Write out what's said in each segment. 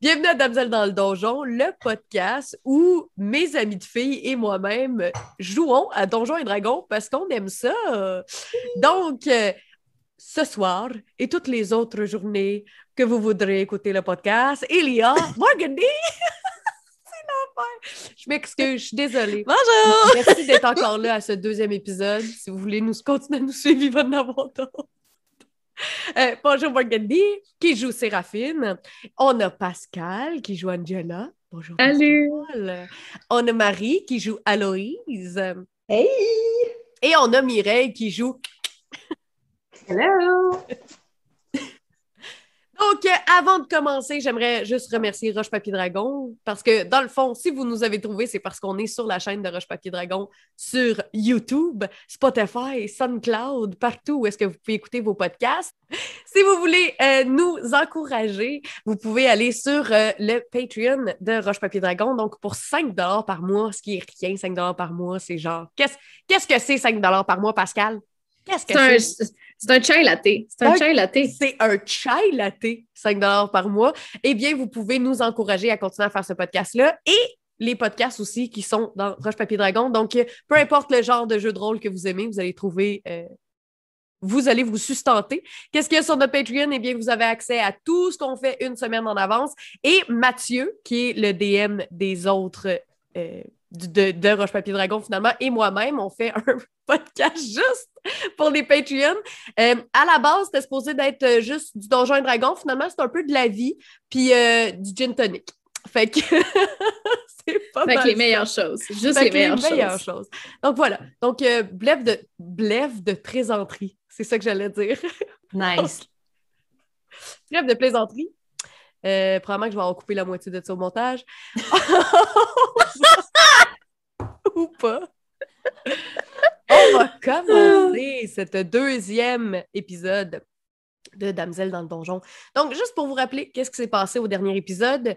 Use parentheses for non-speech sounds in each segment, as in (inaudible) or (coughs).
Bienvenue à Damsel dans le Donjon, le podcast où mes amis de filles et moi-même jouons à Donjon et Dragons parce qu'on aime ça. Donc, euh, ce soir et toutes les autres journées que vous voudrez écouter le podcast, il y a (laughs) Morgany! (laughs) Je m'excuse, je suis désolée. Bonjour! Merci d'être encore là à ce deuxième épisode. Si vous voulez nous continuer à nous suivre, il va en avoir euh, bonjour Burgundy, qui joue Séraphine. On a Pascal qui joue Angela. Bonjour On a Marie qui joue Aloïse. Hey! Et on a Mireille qui joue. Hello! (laughs) Donc, avant de commencer, j'aimerais juste remercier Roche Papier Dragon parce que, dans le fond, si vous nous avez trouvé, c'est parce qu'on est sur la chaîne de Roche Papier Dragon sur YouTube, Spotify, SoundCloud, partout où est-ce que vous pouvez écouter vos podcasts. Si vous voulez euh, nous encourager, vous pouvez aller sur euh, le Patreon de Roche Papier Dragon. Donc, pour 5 par mois, ce qui est rien, 5 par mois, c'est genre. Qu'est-ce -ce que c'est 5 par mois, Pascal? Qu'est-ce que c'est? C'est un chai laté. C'est un, chai laté. C'est un chai laté, 5 par mois. Eh bien, vous pouvez nous encourager à continuer à faire ce podcast-là et les podcasts aussi qui sont dans Roche Papier Dragon. Donc, peu importe le genre de jeu de rôle que vous aimez, vous allez trouver. Euh, vous allez vous sustenter. Qu'est-ce qu'il y a sur notre Patreon? Eh bien, vous avez accès à tout ce qu'on fait une semaine en avance. Et Mathieu, qui est le DM des autres euh, de, Roche Papier Dragon finalement et moi-même, on fait un (laughs) podcast juste pour les Patreons. Euh, à la base, c'était supposé d'être euh, juste du Donjon et Dragon. Finalement, c'est un peu de la vie, puis euh, du gin tonic. Fait que (laughs) c'est pas fait Que les meilleures choses. Juste les, meilleures, choses. Donc voilà. Donc, blève, de, blève de plaisanterie. C'est ça que j'allais dire. (laughs) Nice. blève de plaisanterie. probablement que je vais en couper la moitié de ça au montage pas. (laughs) On va commencer ce deuxième épisode de Damsel dans le donjon. Donc, juste pour vous rappeler qu'est-ce qui s'est passé au dernier épisode,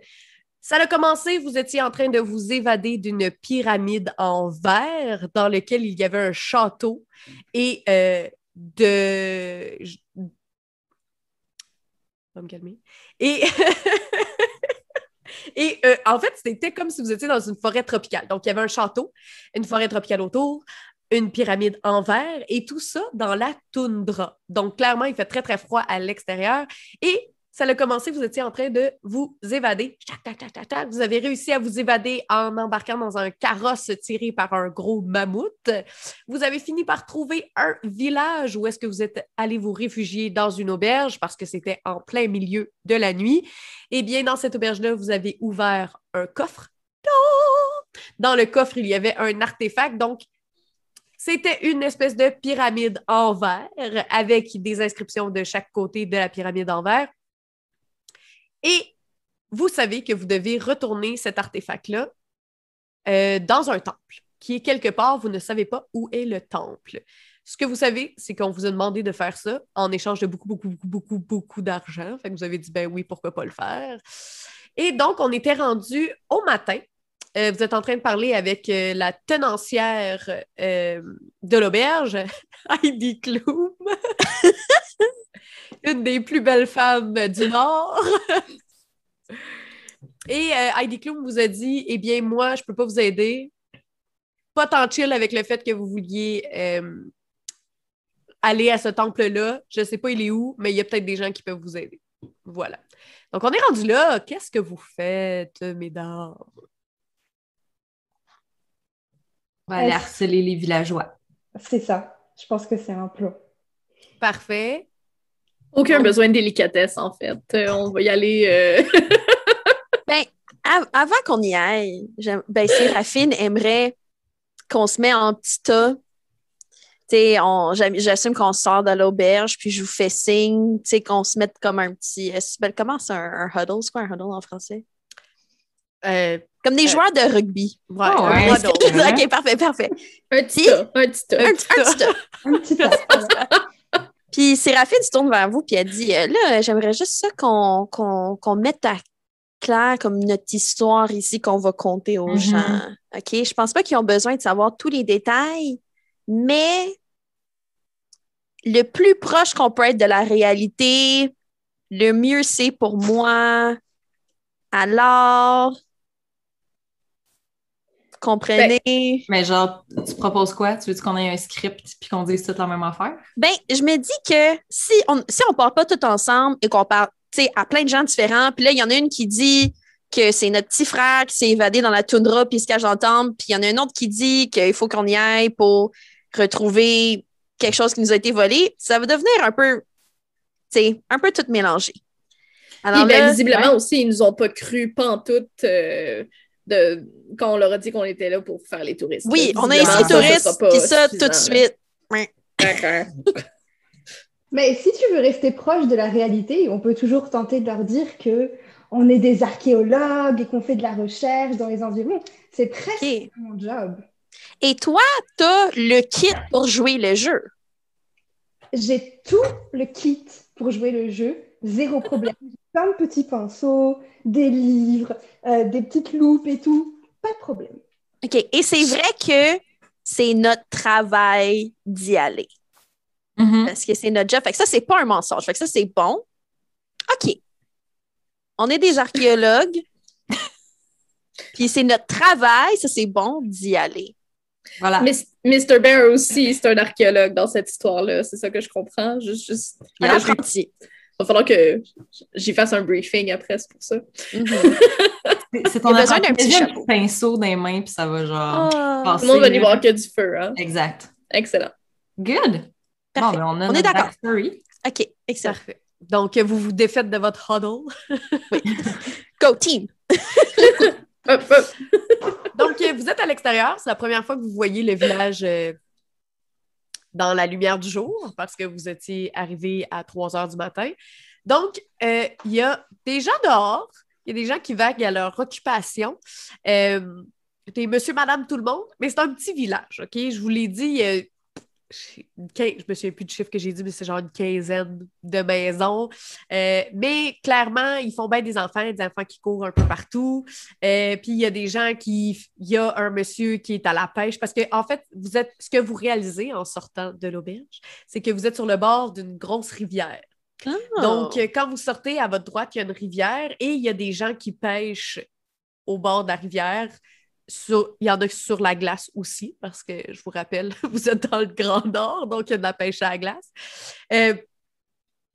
ça a commencé, vous étiez en train de vous évader d'une pyramide en verre dans lequel il y avait un château et euh, de... me calmer. Et... (laughs) Et euh, en fait, c'était comme si vous étiez dans une forêt tropicale. Donc, il y avait un château, une forêt tropicale autour, une pyramide en verre et tout ça dans la toundra. Donc, clairement, il fait très, très froid à l'extérieur. Et ça a commencé, vous étiez en train de vous évader. Vous avez réussi à vous évader en embarquant dans un carrosse tiré par un gros mammouth. Vous avez fini par trouver un village où est-ce que vous êtes allé vous réfugier dans une auberge parce que c'était en plein milieu de la nuit. Et eh bien, dans cette auberge-là, vous avez ouvert un coffre. Dans le coffre, il y avait un artefact, donc c'était une espèce de pyramide en verre avec des inscriptions de chaque côté de la pyramide en verre. Et vous savez que vous devez retourner cet artefact-là euh, dans un temple, qui est quelque part, vous ne savez pas où est le temple. Ce que vous savez, c'est qu'on vous a demandé de faire ça en échange de beaucoup, beaucoup, beaucoup, beaucoup, beaucoup d'argent. vous avez dit, ben oui, pourquoi pas le faire. Et donc, on était rendu au matin. Euh, vous êtes en train de parler avec euh, la tenancière de l'auberge, (laughs) Heidi Klum. (laughs) une des plus belles femmes du Nord. (laughs) Et euh, Heidi Klum vous a dit Eh bien, moi, je ne peux pas vous aider. Pas tant chill avec le fait que vous vouliez euh, aller à ce temple-là. Je ne sais pas il est où, mais il y a peut-être des gens qui peuvent vous aider. Voilà. Donc, on est rendu là. Qu'est-ce que vous faites, mesdames On va harceler les villageois. C'est ça. Je pense que c'est un plan. Parfait. Aucun besoin de délicatesse, en fait. Euh, on va y aller. Euh. (laughs) Ben, avant qu'on y aille, ben, Séraphine aimerait qu'on se mette en petit tas. J'assume qu'on sort de l'auberge, puis je vous fais signe, qu'on se mette comme un petit. Euh, ben, comment c'est un, huddle? C'est quoi un huddle en français? comme des joueurs de rugby. Oh, (laughs) ok, parfait, parfait. Un petit tas. Un petit tas. Un petit tas. (laughs) Puis Séraphine se tourne vers vous, puis elle dit euh, Là, j'aimerais juste ça qu'on mette à clair comme notre histoire ici qu'on va conter aux mhm. gens. OK? Je pense pas qu'ils ont besoin de savoir tous les détails, mais le plus proche qu'on peut être de la réalité, le mieux c'est pour moi. Alors, comprenez. Ben, mais genre, tu proposes quoi? Tu veux qu'on ait un script puis qu'on dise toute la même affaire? Ben, je me dis que si on si on parle pas tout ensemble et qu'on parle à plein de gens différents, puis là, il y en a une qui dit que c'est notre petit frère qui s'est évadé dans la toundra puis se cache dans puis il y en a un autre qui dit qu'il faut qu'on y aille pour retrouver quelque chose qui nous a été volé, ça va devenir un peu, tu sais un peu tout mélangé. Alors, ben, visiblement aussi, ils nous ont pas cru pas en euh, quand on leur a dit qu'on était là pour faire les touristes. Oui, on a ici touristes, puis ça, tout de suite. D'accord. (laughs) Mais si tu veux rester proche de la réalité, on peut toujours tenter de leur dire que on est des archéologues et qu'on fait de la recherche dans les environs. C'est presque mon job. Et toi, tu as le kit pour jouer le jeu? J'ai tout le kit pour jouer le jeu, zéro problème. Pas de petits pinceaux, des livres, euh, des petites loupes et tout. Pas de problème. OK. Et c'est vrai que c'est notre travail d'y aller. Mm-hmm. Parce que c'est notre job. Fait ça, c'est pas un mensonge. Fait que ça, c'est bon. OK. On est des archéologues. (laughs) Puis c'est notre travail, ça, c'est bon d'y aller. Voilà. Mr. Bear aussi, c'est un archéologue dans cette histoire-là. C'est ça que je comprends. Juste, juste va falloir que j'y fasse un briefing après, c'est pour ça. Mm -hmm. C'est besoin d'un petit pinceau dans les mains, puis ça va genre. Ah. tout le monde va n'y voir que du feu, hein? Exact. Excellent. Good. Ben, on, est d'accord. OK, excellent. Donc, vous vous défaites de votre huddle. oui. (laughs) Go team! (laughs) Donc, vous êtes à l'extérieur. C'est la première fois que vous voyez le village euh, dans la lumière du jour parce que vous étiez arrivé à 3 heures du matin. Donc, euh, il y a des gens dehors, il y a des gens qui vaguent à leur occupation. Euh, monsieur, madame, tout le monde, mais c'est un petit village, OK? Je vous l'ai dit, il y a je me souviens plus du chiffre que j'ai dit, mais c'est genre une quinzaine de maisons. Euh, mais clairement, ils font bien des enfants, des enfants qui courent un peu partout. Euh, puis il y a des gens qui. Il y a un monsieur qui est à la pêche parce que, en fait, vous êtes, ce que vous réalisez en sortant de l'auberge, c'est que vous êtes sur le bord d'une grosse rivière. Ah. Donc, euh, quand vous sortez à votre droite, il y a une rivière et il y a des gens qui pêchent au bord de la rivière il y en a sur la glace aussi, parce que je vous rappelle, (laughs) vous êtes dans le Grand Nord, donc il y a de la pêche à glace. Euh,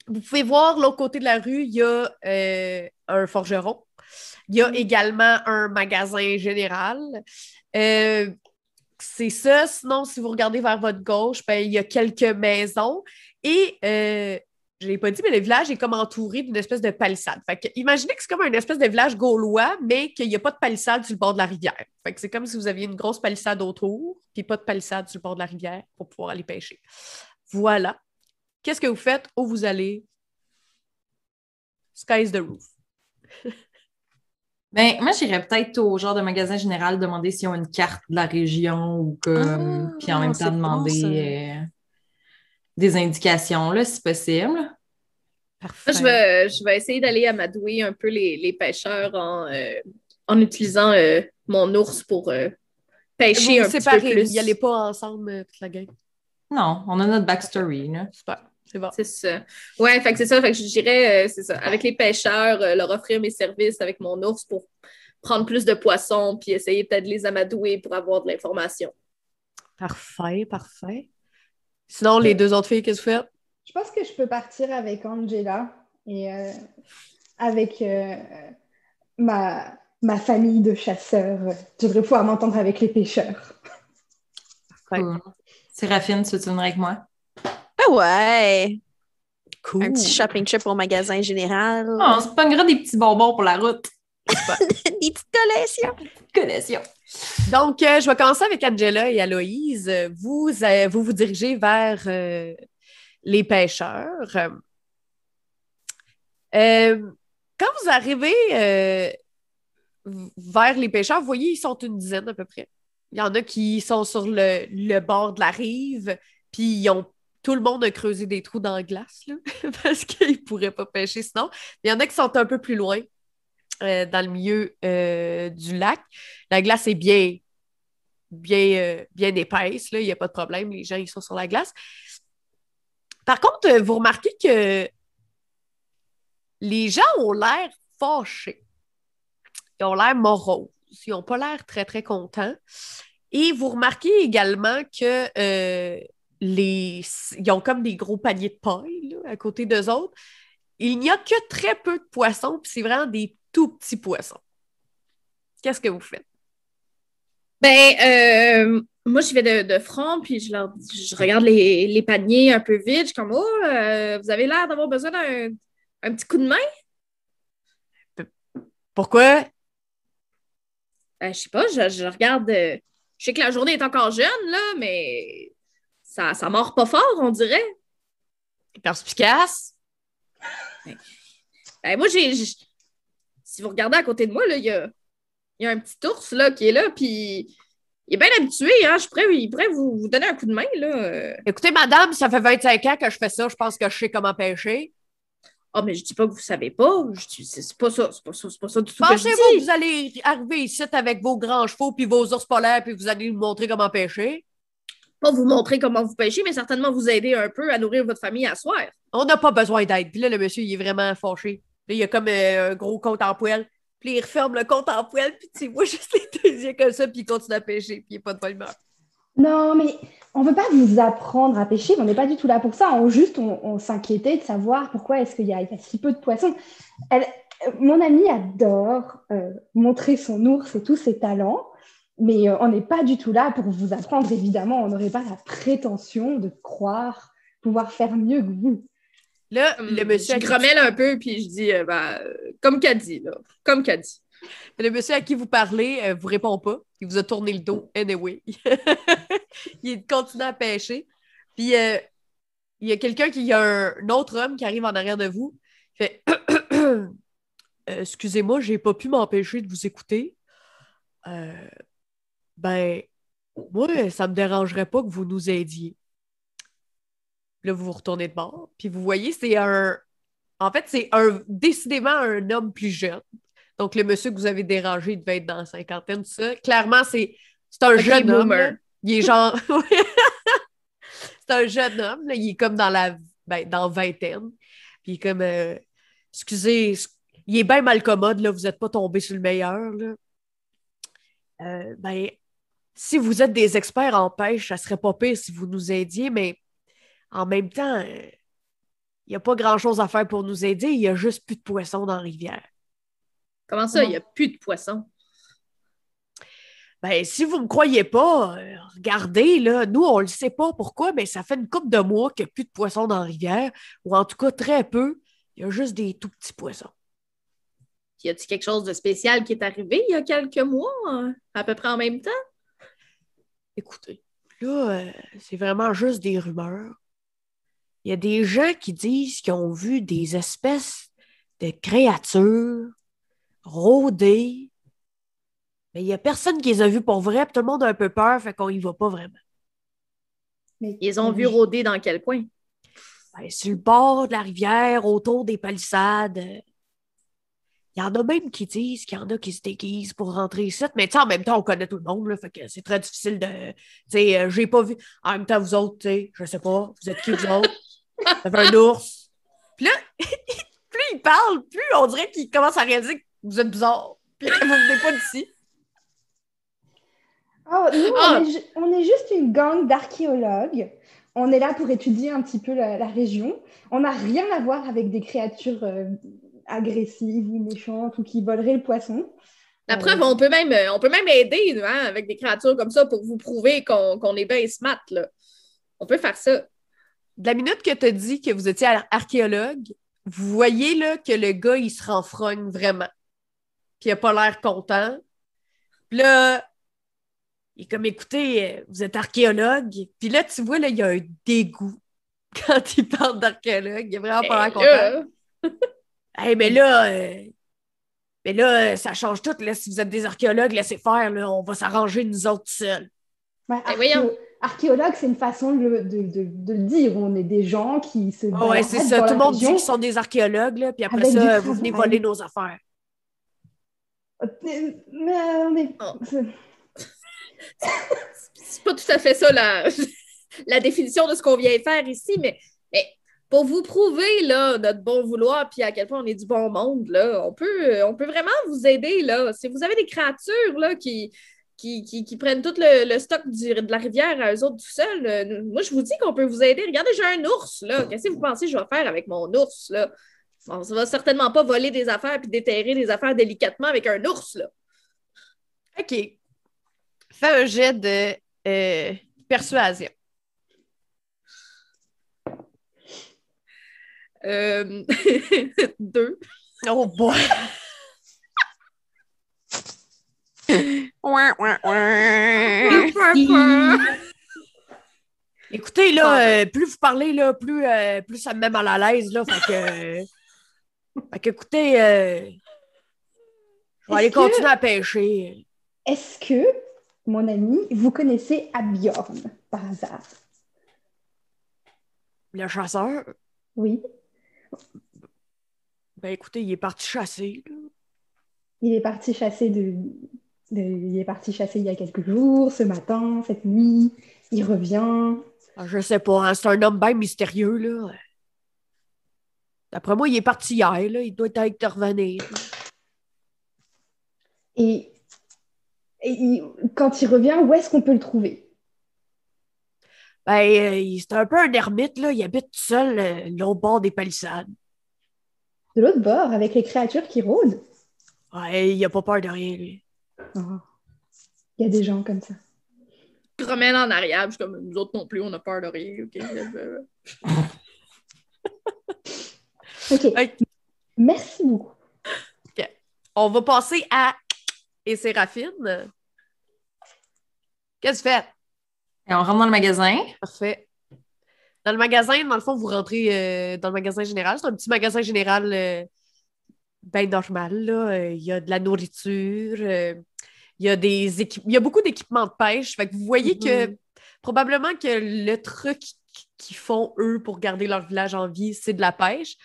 vous pouvez voir, l'autre côté de la rue, il y a euh, un forgeron. Il y a mm. également un magasin général. Euh, c'est ça. Sinon, si vous regardez vers votre gauche, ben, il y a quelques maisons. Et je l'ai pas dit, mais le village est comme entouré d'une espèce de palissade. Fait imaginez que c'est comme une espèce de village gaulois, mais qu'il n'y a pas de palissade sur le bord de la rivière. Fait c'est comme si vous aviez une grosse palissade autour, puis pas de palissade sur le bord de la rivière pour pouvoir aller pêcher. Voilà. Qu'est-ce que vous faites? Où vous allez? Sky's the roof. ben, moi, j'irais peut-être au genre de magasin général demander s'ils ont une carte de la région ou comme, ah, puis en même temps demander. Euh, des indications, là, si possible. Parfait. Je vais, je vais essayer d'aller amadouer un peu les, pêcheurs en, euh, utilisant euh, mon ours pour euh, pêcher un peu plus. Vous allait pas ensemble, toute la gang? Non, on a notre backstory. Super. C'est bon. C'est ça. Ouais, fait c'est ça. je dirais, Avec les pêcheurs, leur offrir mes services avec mon ours pour prendre plus de poissons, puis essayer peut-être de les amadouer pour avoir de l'information. Parfait, parfait. Sinon, les deux autres filles, qu'est-ce que vous faites? Je pense que je peux partir avec Angela et euh, avec euh, ma, ma, famille de chasseurs. Je devrais pouvoir m'entendre avec les pêcheurs. Cool. Séraphine, tu te avec moi? Ah ouais! Cool. Un petit shopping trip au magasin général. on se pognera des petits bonbons pour la route. (laughs) des petites collations, collations. Donc, euh, je vais commencer avec Angela et Aloïse. Vous euh, vous, dirigez vers euh, les pêcheurs. quand vous arrivez vers les pêcheurs, vous voyez, ils sont une dizaine à peu près. Il y en a qui sont sur le, bord de la rive, puis ont tout le monde a creusé des trous dans la glace (laughs) parce qu'ils ne pourraient pas pêcher sinon. il y en a qui sont un peu plus loin, euh, dans le milieu euh, du lac. La glace est bien, bien, euh, bien épaisse, il n'y a pas de problème, les gens ils sont sur la glace. Par contre, vous remarquez que les gens ont l'air fâchés. Ils ont l'air moroses. Ils n'ont pas l'air très, très contents. Et vous remarquez également que les... ils ont comme des gros paniers de paille à côté d'eux autres. Il n'y a que très peu de poissons, puis c'est vraiment des tout petit poisson. Qu'est-ce que vous faites? Ben, euh, moi, je vais de, front, puis je, regarde les, paniers un peu vides. Je suis comme, oh, euh, vous avez l'air d'avoir besoin d'un petit coup de main? Pourquoi? Ben, je sais pas, je, regarde. Euh, je sais que la journée est encore jeune, là, mais ça, ça mord pas fort, on dirait. Perspicace? ben moi, j'ai si vous regardez à côté de moi, il y a, un petit ours là, qui est là, puis il est bien habitué. Hein. Je suis il pourrait vous, donner un coup de main. Là. Euh. Écoutez, madame, ça fait 25 ans que je fais ça. Je pense que je sais comment pêcher. oh, mais je dis pas que vous savez pas. C'est pas ça, c'est pas ça, Pensez-vous que vous allez arriver ici avec vos grands chevaux puis vos ours polaires puis vous allez nous montrer comment pêcher? Pas vous montrer comment vous pêchez, mais certainement vous aider un peu à nourrir votre famille à soir. On n'a pas besoin d'aide. là, le monsieur, il est vraiment fâché il y a comme euh, un gros compte en poêle. Puis il referme le compte en poêle, puis tu vois juste les deux yeux comme ça, puis il continue à pêcher, puis il n'y a pas de bonne Non, mais on ne veut pas vous apprendre à pêcher, on n'est pas du tout là pour ça. On juste, on, s'inquiétait de savoir pourquoi est-ce qu'il y, a si peu de poissons. Elle, mon amie adore euh, montrer son ours et tous ses talents, mais euh, on n'est pas du tout là pour vous apprendre. Évidemment, on n'aurait pas la prétention de croire pouvoir faire mieux que vous. Là, le monsieur je grommelle un peu, puis je dis, euh, bah, euh, comme qu'a dit, là, comme qu'a dit. Le monsieur à qui vous parlez ne euh, vous répond pas. Il vous a tourné le dos, anyway. (laughs) il continue à pêcher. Puis, il y a quelqu'un qui, a un, autre homme qui arrive en arrière de vous. fait (coughs) Excusez-moi, j'ai pas pu m'empêcher de vous écouter. ben, moi, ça ne me dérangerait pas que vous nous aidiez. Là, vous vous retournez de bord, puis vous voyez, c'est un. En fait, c'est un décidément un homme plus jeune. Donc, le monsieur que vous avez dérangé, il devait être dans la cinquantaine, tout ça. Clairement, c'est un jeune homme. Il est genre. (laughs) c'est un jeune homme, il est comme dans la ben, dans vingtaine. Puis il est comme euh, Excusez, il est bien mal commode, là, vous n'êtes pas tombé sur le meilleur. Là. Euh, ben, si vous êtes des experts en pêche, ça serait pas pire si vous nous aidiez, mais en même temps, il euh, n'y a pas grand-chose à faire pour nous aider. Il n'y a juste plus de poissons dans la rivière. Comment ça, il n'y a plus de poissons? Ben, si vous ne me croyez pas, euh, regardez, là, nous, on ne le sait pas pourquoi, mais ça fait une coupe de mois qu'il n'y a plus de poissons dans la rivière, ou en tout cas très peu. Il y a juste des tout petits poissons. Y a-t-il quelque chose de spécial qui est arrivé il y a quelques mois, euh, à peu près en même temps? Écoutez, là, c'est vraiment juste des rumeurs il y a des gens qui disent qu'ils ont vu des espèces de créatures rôder, mais il n'y a personne qui les a vues pour vrai, tout le monde a un peu peur, fait qu'on n'y va pas vraiment. Mais ils ont vu rôder dans quel coin? Ben, sur le bord de la rivière, autour des palissades. Il y en a même qui disent qu'il y en a qui se déguisent pour rentrer ici. Mais en même temps, on connaît tout le monde, fait que c'est très difficile de. Tu sais, euh, j'ai pas vu. En même temps, vous autres, tu sais, je sais pas, vous êtes qui vous autres? Ça fait un ours. Puis là, (laughs) plus il parle, plus on dirait qu'il commence à réaliser que vous êtes bizarre. Puis vous venez pas d'ici. Oh, nous, ah. on, est juste une gang d'archéologues. On est là pour étudier un petit peu la, région. On n'a rien à voir avec des créatures euh, agressives ou méchantes ou qui voleraient le poisson. La euh, preuve, on peut même, euh, on peut même aider hein, avec des créatures comme ça pour vous prouver qu'on est bien smart. Là. On peut faire ça de la minute que tu as dit que vous étiez archéologue, vous voyez là, que le gars, il se renfrogne vraiment. Puis il n'a pas l'air content. Puis là, il est comme écoutez, euh, vous êtes archéologue. Puis là, tu vois, là, il y a un dégoût (laughs) quand il parle d'archéologue. Il a vraiment pas l'air eh, content. (laughs) mais là, euh, mais là, euh, ça change tout. Là, si vous êtes des archéologues, laissez faire. on va s'arranger nous autres seuls. Ben, ben, archéologue, c'est une façon de, le dire. On est des gens qui se. ouais, c'est ça. Tout le monde dit qu'ils sont des archéologues, puis après ça, vous venez voler nos affaires. Mais, euh, oh. c'est pas tout à fait ça (laughs) la, définition de ce qu'on vient faire ici, mais, pour vous prouver là, notre bon vouloir puis à quel point on est du bon monde, là, on, peut, on peut vraiment vous aider. Là. Si vous avez des créatures là, qui, qui, prennent tout le, stock du, de la rivière à eux autres tout seuls. Euh, moi, je vous dis qu'on peut vous aider. Regardez, j'ai un ours, là. Mm. Qu'est-ce que vous pensez que je vais faire avec mon ours, là? On ne va certainement pas voler des affaires puis déterrer des affaires délicatement avec un ours, là. OK. Fais un jet de euh, persuasion. Euh, (laughs) deux. Oh boy! (laughs) Écoutez, là, ben. euh, plus vous parlez, là, plus, euh, plus ça me met mal à l'aise. Là, fait que, euh, fait que, écoutez, je vais aller continuer à pêcher. Est-ce que, mon ami, vous connaissez Abjorn par hasard? Le chasseur? Oui. Ben écoutez, il est parti chasser. Il est parti chasser de, il est parti chasser il y a quelques jours, ce matin, cette nuit. Il revient. Ah, je sais pas, hein, c'est un homme bien mystérieux, là. D'après moi, il est parti hier, Il doit être intervenu. Et, quand il revient, où est-ce qu'on peut le trouver? Ben, euh, c'est un peu un ermite, là. Il habite tout seul, euh, l'autre bord des palissades. De l'autre bord, avec les créatures qui rôdent? Ouais, il a pas peur de rien, lui. Il y a des gens comme ça. Je en arrière, je comme nous autres non plus, on a peur de rien. (laughs) OK. Merci beaucoup. OK. On va passer à Et c'est Qu'est-ce que tu fais? on rentre dans le magasin. Parfait. Dans le magasin, dans le fond, vous rentrez euh, dans le magasin général. C'est un petit magasin général. Euh, bien normal. Là. Euh, il y a de la nourriture, euh, il y a, des il y a beaucoup d'équipements de pêche. Fait que vous voyez que mm-hmm. probablement que le truc qu'ils font, eux, pour garder leur village en vie, c'est de la pêche.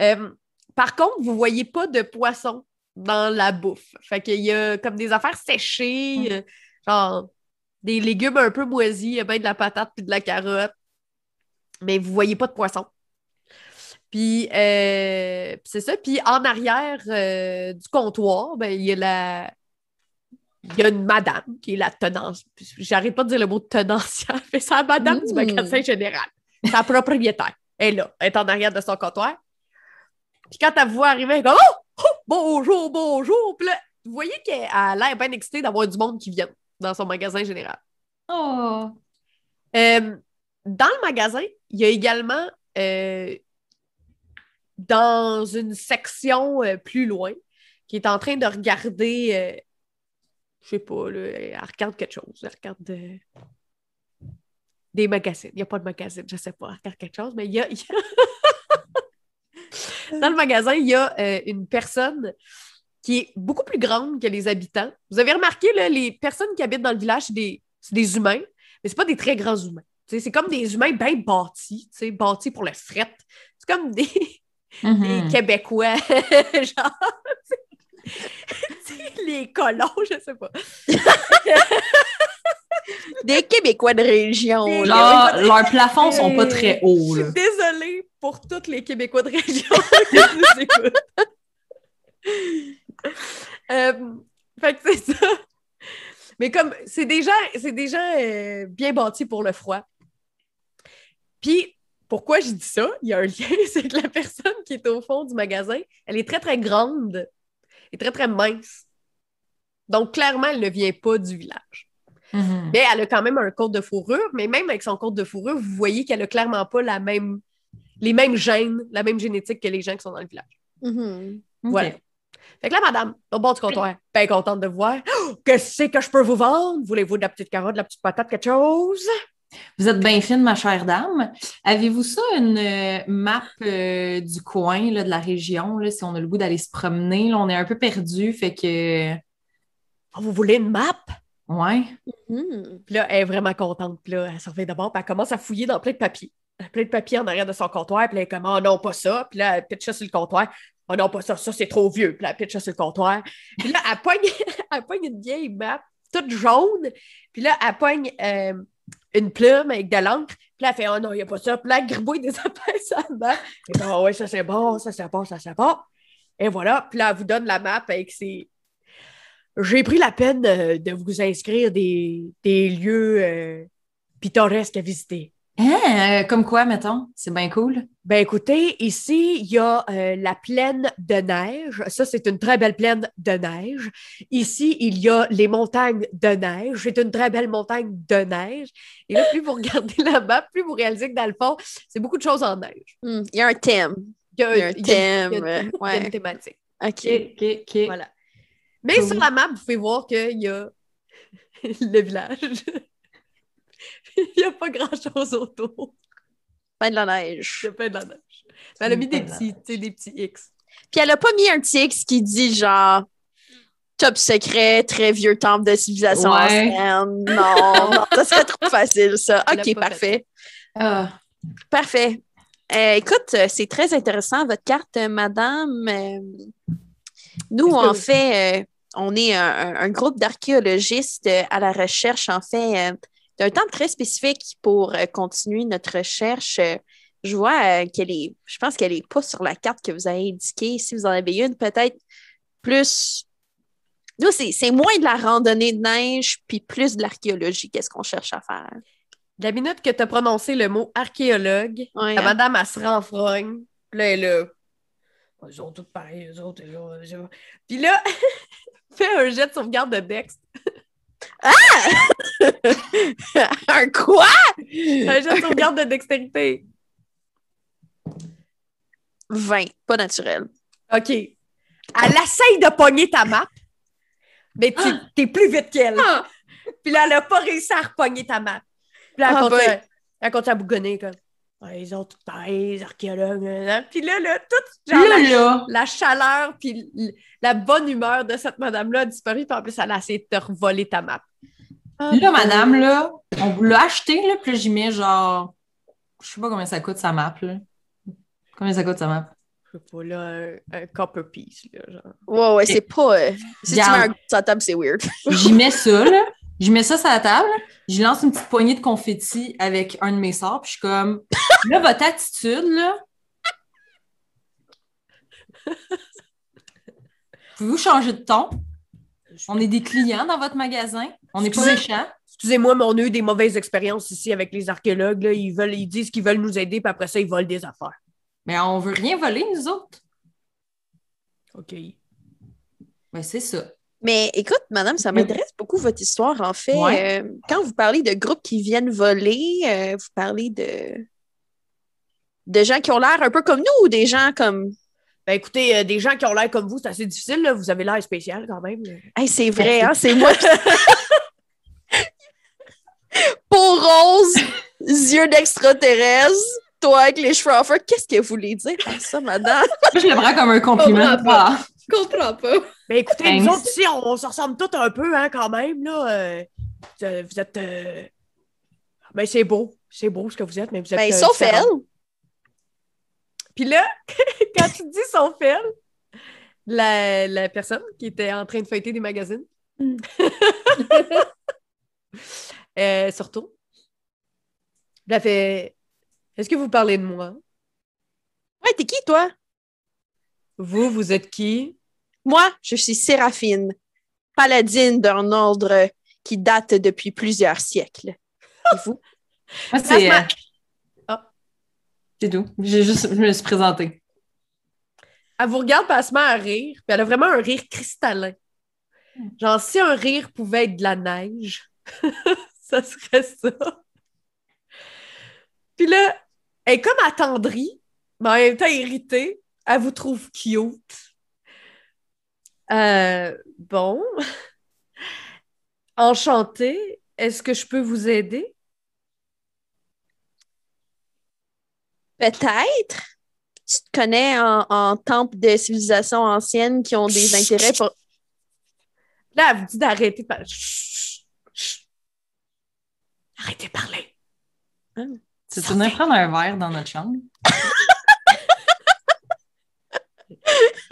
Euh, par contre, vous ne voyez pas de poisson dans la bouffe. Fait y a comme des affaires séchées, mm. genre des légumes un peu moisis, il y a bien de la patate puis de la carotte. Mais vous ne voyez pas de poisson euh, puis, c'est ça. Puis en arrière euh, du comptoir, ben, il y a la. Il y a une madame qui est la tenance. J'arrête pas de dire le mot tenancière, (laughs) mais c'est la madame du magasin mm. général. Sa propriétaire. Elle est là. Elle est en arrière de son comptoir. Puis quand elle voit arriver, elle dit oh! oh! bonjour, bonjour! Puis là, vous voyez qu'elle a l'air bien excitée d'avoir du monde qui vient dans son magasin général. Oh! Euh, dans le magasin, il y a également dans une section euh, plus loin, qui est en train de regarder, je euh, je sais pas, elle regarde quelque chose, elle regarde euh, des magazines. Il n'y a pas de magazine, je sais pas, elle regarde quelque chose, mais il y a... (laughs) dans le magasin, il y a une personne qui est beaucoup plus grande que les habitants. Vous avez remarqué, les personnes qui habitent dans le village, c'est des, humains, mais ce pas des très grands humains. C'est comme des humains bien bâtis, bâtis pour la frette. C'est comme des, les mm-hmm. Québécois, (laughs) genre. (laughs) les colons, je sais pas. (laughs) des Québécois de région. leurs plafonds sont pas très hauts. Je suis désolée pour tous les Québécois de région qui nous écoutent. Euh, fait que c'est ça. Mais comme c'est déjà, c'est déjà euh, bien bâtis pour le froid. Puis pourquoi je dis ça? Il y a un lien, (laughs) c'est que la personne qui est au fond du magasin, elle est très, très grande et très, très mince. Donc, clairement, elle ne vient pas du village. Mhm. Mais elle a quand même un compte de fourrure, mais même avec son compte de fourrure, vous voyez qu'elle n'a clairement pas la même, les mêmes gènes, la même génétique que les gens qui sont dans le village. Mhm. Voilà. Fait que là, madame, au bord du comptoir, bien contente de voir. Oh, que Qu'est-ce que je peux vous vendre? Voulez-vous de la petite carotte, de la petite patate, quelque chose? Vous êtes bien fine, ma chère dame. Avez-vous ça, une euh, map euh, du coin, de la région, si on a le goût d'aller se promener? on est un peu perdu, fait que. Oh, vous voulez une map? Oui. Puis mm-hmm. là, elle est vraiment contente. Puis là, elle surveille d'abord, puis elle commence à fouiller dans plein de papiers. Plein de papiers en arrière de son comptoir, puis là, elle est comme, oh non, pas ça. Puis là, elle pitche sur le comptoir. Oh non, pas ça, ça c'est trop vieux. Puis là, elle pitche sur le comptoir. Puis là, elle pogne, (laughs) une vieille map, toute jaune. Puis là, elle pogne. Euh, une plume avec de l'encre. Puis là, elle fait Oh non, il n'y a pas ça. Puis là, elle gribouille des (laughs) Elle Et bon, ah ouais, ça c'est bon, ça c'est bon, ça c'est bon. Et voilà. Puis là, elle vous donne la map avec ses. J'ai pris la peine de vous inscrire des, des lieux euh, pittoresques à visiter. Hein, euh, comme quoi, mettons? C'est bien cool. Ben écoutez, ici, il y a euh, la plaine de neige. Ça, c'est une très belle plaine de neige. Ici, il y a les montagnes de neige. C'est une très belle montagne de neige. Et là, plus vous regardez la map, plus vous réalisez que dans le fond, c'est beaucoup de choses en neige. Hmm. Il y a un thème. Il y a, un, thème. Il thématique. OK. OK, OK. Voilà. Mais sur la map, vous pouvez voir qu'il y a (laughs) le village. (laughs) il n'y a pas grand-chose autour. Pas de la neige. Il y a pas de la neige. Ben, elle a mis des petits, X. Puis elle n'a pas mis un petit X qui dit genre top secret, très vieux temple de civilisation ancienne. Non, ça serait trop facile, ça. OK, parfait. Ah. Parfait. Euh, écoute, euh, c'est très intéressant, votre carte, euh, madame. Nous, en fait, on est un, un groupe d'archéologistes à la recherche, en fait, un temps très spécifique pour euh, continuer notre recherche. Euh, je vois euh, qu'elle est, je pense qu'elle est pas sur la carte que vous avez indiquée. Si vous en avez une, peut-être plus. Nous, c'est moins de la randonnée de neige, puis plus de l'archéologie. Qu'est-ce qu'on cherche à faire? La minute que tu as prononcé le mot archéologue, la hein? madame, elle se Là, elle est là. Ils ont tous pareil. autres. Puis là, (laughs) fait un jet de sauvegarde de Dex. (laughs) Ah! (laughs) un quoi? Un jet de sauvegarde de dextérité. 20, pas naturel. OK. Elle essaye de pogner ta map, mais tu ah! es plus vite qu'elle. Ah! Puis là, elle n'a pas réussi à repogner ta map. Puis là, elle, ah, continue, ben. à bougonner. Comme les autres les archéologues, euh, hein? puis là, là, toute genre, la, chaleur, puis la bonne humeur de cette madame-là a disparu, puis en plus, elle a essayé de te revoler ta map. Ah, là, ben madame, là, on l'a acheté, là, puis j'y mets genre, je sais pas combien ça coûte sa map, là. Combien ça coûte sa map? Je sais pas, là, un, copper piece, là, genre. Ouais, ouais, c'est pas... Euh, si tu mets un... table, c'est weird. j'y mets ça, là. Je mets ça sur la table, je lance une petite poignée de confetti avec un de mes sorts, puis je suis comme, (laughs) là, votre attitude, là. Pouvez-vous changer de ton? On est des clients dans votre magasin. On n'est pas méchants. Excusez-moi, mais on a eu des mauvaises expériences ici avec les archéologues. Ils, veulent, ils disent qu'ils veulent nous aider, puis après ça, ils volent des affaires. Mais on veut rien voler, nous autres. OK. Mais ben, c'est ça. Mais écoute, madame, ça m'intéresse beaucoup votre histoire, en fait. Euh, quand vous parlez de groupes qui viennent voler, euh, vous parlez de... de gens qui ont l'air un peu comme nous ou des gens comme. Ben écoutez, euh, des gens qui ont l'air comme vous, c'est assez difficile, vous avez l'air spécial quand même. c'est vrai, hein, c'est moi. (laughs) Peau rose, yeux d'extraterrestre, toi avec les cheveux en feu, qu'est-ce que vous voulez dire par ça, madame? je le prends comme un compliment. pas. Oh, je comprends pas. Ben écoutez, ben, nous autres ici, on, se ressemble tous un peu, hein, quand même, là. Euh, vous êtes. Euh, ben, c'est beau. C'est beau ce que vous êtes, mais vous êtes. Ben, euh, sauf Puis là, (laughs) quand tu dis sauf elle, la, la, personne qui était en train de feuilleter des magazines. Hmm. (laughs) euh, surtout. Elle fait Est-ce que vous parlez de moi? Ouais, t'es qui, toi? Vous, vous êtes qui? Moi, je suis Séraphine, paladine d'un ordre qui date depuis plusieurs siècles. vous? (laughs) Euh, oh. c'est. tout. je me suis présentée. Elle vous regarde, passement à rire, puis elle a vraiment un rire cristallin. Genre, si un rire pouvait être de la neige, (laughs) ça serait ça. Puis là, elle est comme attendrie, mais en même temps irritée. Elle vous trouve cute. Euh, bon. (laughs) Enchantée. Est-ce que je peux vous aider? Peut-être. Tu te connais en, temple de civilisations anciennes qui ont des intérêts pour. Là, elle vous dit d'arrêter de parler. Arrêtez de parler. Hein? Tu prendre un verre dans notre chambre? (laughs)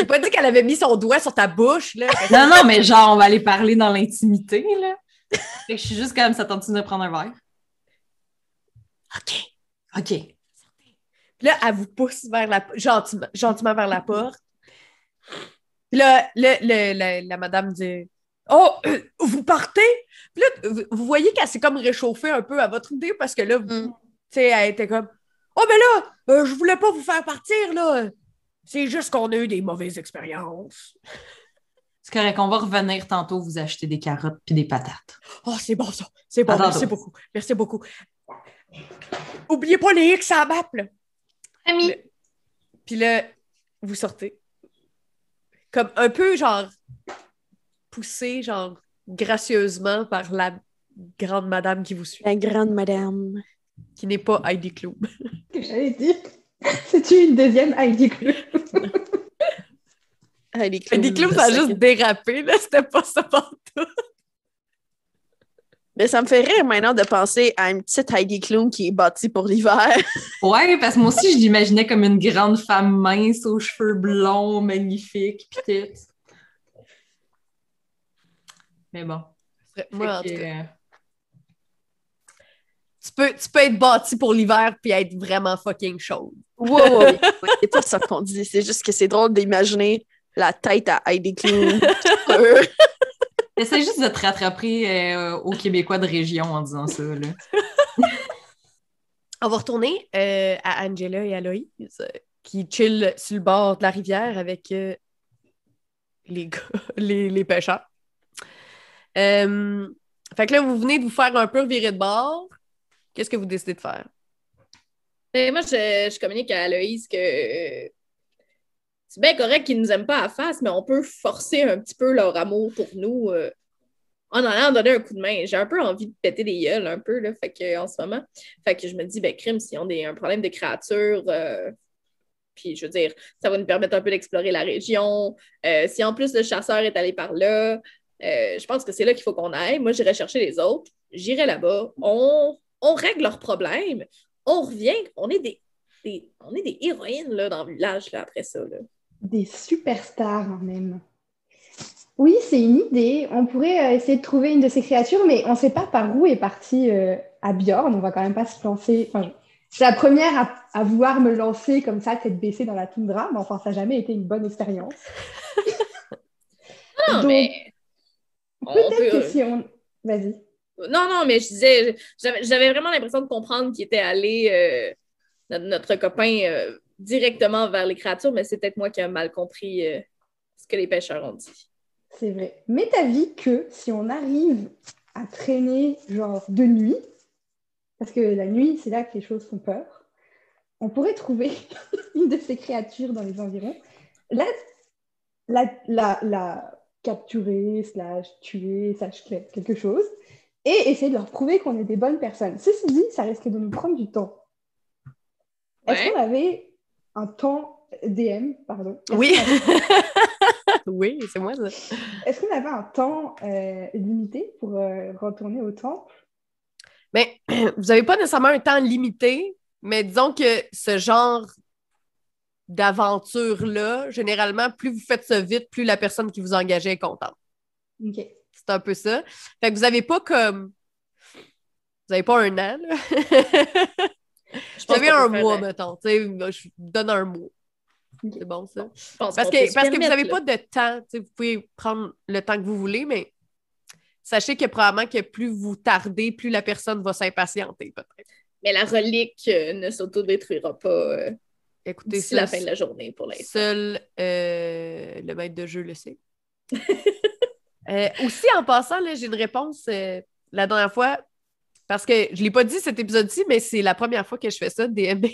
C'est pas dire qu'elle avait mis son doigt sur ta bouche, (laughs) Non, non, mais genre, on va aller parler dans l'intimité, là. je suis juste comme, ça tente de prendre un verre? OK. OK. Puis là, elle vous pousse vers la... Gentiment, gentiment vers la porte. Puis là, le, la, madame dit... Oh, (clears throat) vous partez? Puis là, vous voyez qu'elle s'est comme réchauffée un peu à votre idée parce que là, mm. tu sais, elle était comme Oh, mais ben là, euh, je voulais pas vous faire partir, là. C'est juste qu'on a eu des mauvaises expériences. C'est correct, on va revenir tantôt vous acheter des carottes et des patates. Oh, c'est bon ça. C'est bon, merci beaucoup. Merci beaucoup. Oubliez pas les X à Ami. Puis là, vous sortez. Comme un peu, genre, poussé, genre, gracieusement par la grande madame qui vous suit. La grande madame. Qui n'est pas Heidi Klum. (laughs) que j'avais dit. (laughs) C'est-tu une deuxième (laughs) Heidi Klum? Heidi Klum, ça a juste dérapé, là. C'était pas ça partout. Mais ça me fait rire maintenant de penser à une petite Heidi Klum qui est bâtie pour l'hiver. (laughs) ouais, parce que moi aussi, je l'imaginais comme une grande femme mince aux cheveux blonds, magnifiques, petite. Mais bon. Moi, en euh, tu peux, être bâti pour l'hiver puis être vraiment fucking chaude. Wow, oui, (laughs) c'est pas ça qu'on dit. C'est juste que c'est drôle d'imaginer la tête à Heidi Klum. Essaye juste de te rattraper euh, aux Québécois de région en disant ça. On va retourner euh, à Angela et à Loïse euh, qui chillent sur le bord de la rivière avec (laughs) les, les, pêcheurs. fait que là, vous venez de vous faire un peu virer de bord. Qu'est-ce que vous décidez de faire? Ben, moi, je, communique à Aloïse que c'est bien correct qu'ils ne nous aiment pas à face, mais on peut forcer un petit peu leur amour pour nous euh, en allant donner un coup de main. J'ai un peu envie de péter des gueules, un peu, là, fait que, en ce moment. Fait que je me dis, ben, crime, si on a un problème de créature, euh, puis je veux dire, ça va nous permettre un peu d'explorer la région. Euh, si en plus le chasseur est allé par là, je pense que c'est là qu'il faut qu'on aille. Moi, j'irai chercher les autres, j'irai là-bas, on on règle leurs problèmes, on revient, on est des, on est des héroïnes dans le village là, après ça. Des superstars en même. Oui, c'est une idée. On pourrait euh, essayer de trouver une de ces créatures, mais on ne sait pas par où est partie euh, à Bjorn. On va quand même pas se lancer. c'est la première à, vouloir me lancer comme ça, tête baissée dans la toundra, mais enfin, ça n'a jamais été une bonne expérience. (laughs) non, mais... peut-être que euh, si on... Vas-y. Non, non, mais je disais, j'avais vraiment l'impression de comprendre qu'il était allé, euh, notre, copain, euh, directement vers les créatures, mais c'est peut-être moi qui ai mal compris euh, ce que les pêcheurs ont dit. C'est vrai. Mais t'as vu que si on arrive à traîner, genre, de nuit, parce que la nuit, c'est là que les choses font peur, on pourrait trouver (laughs) une de ces créatures dans les environs. la, la, la, capturer, slash tuer, slash quelque chose et essayer de leur prouver qu'on est des bonnes personnes. Ceci dit, ça risque de nous prendre du temps. Est-ce qu'on avait un temps DM, pardon Oui. (laughs) oui, c'est moi ça. Est-ce qu'on avait un temps euh, limité pour euh, retourner au temple mais ben, (clears throat) vous n'avez pas nécessairement un temps limité, mais disons que ce genre d'aventure-là, généralement, plus vous faites ça vite, plus la personne qui vous engageait est contente. OK. C'est un peu ça. Fait que vous n'avez pas comme. Vous n'avez pas un an, là. (laughs) vous avez un mois, mettons. je donne un mot C'est bon, ça. Parce que, parce vous n'avez pas de temps. Vous pouvez prendre le temps que vous voulez, mais sachez que probablement que plus vous tardez, plus la personne va s'impatienter, peut-être. Mais la relique euh, ne s'autodétruira pas. Euh, Écoutez, c'est la fin de la journée pour l'instant. Seul euh, le maître de jeu le sait. (laughs) Euh, aussi, en passant, j'ai une réponse euh, la dernière fois, parce que je ne l'ai pas dit cet épisode-ci, mais c'est la première fois que je fais ça, DM.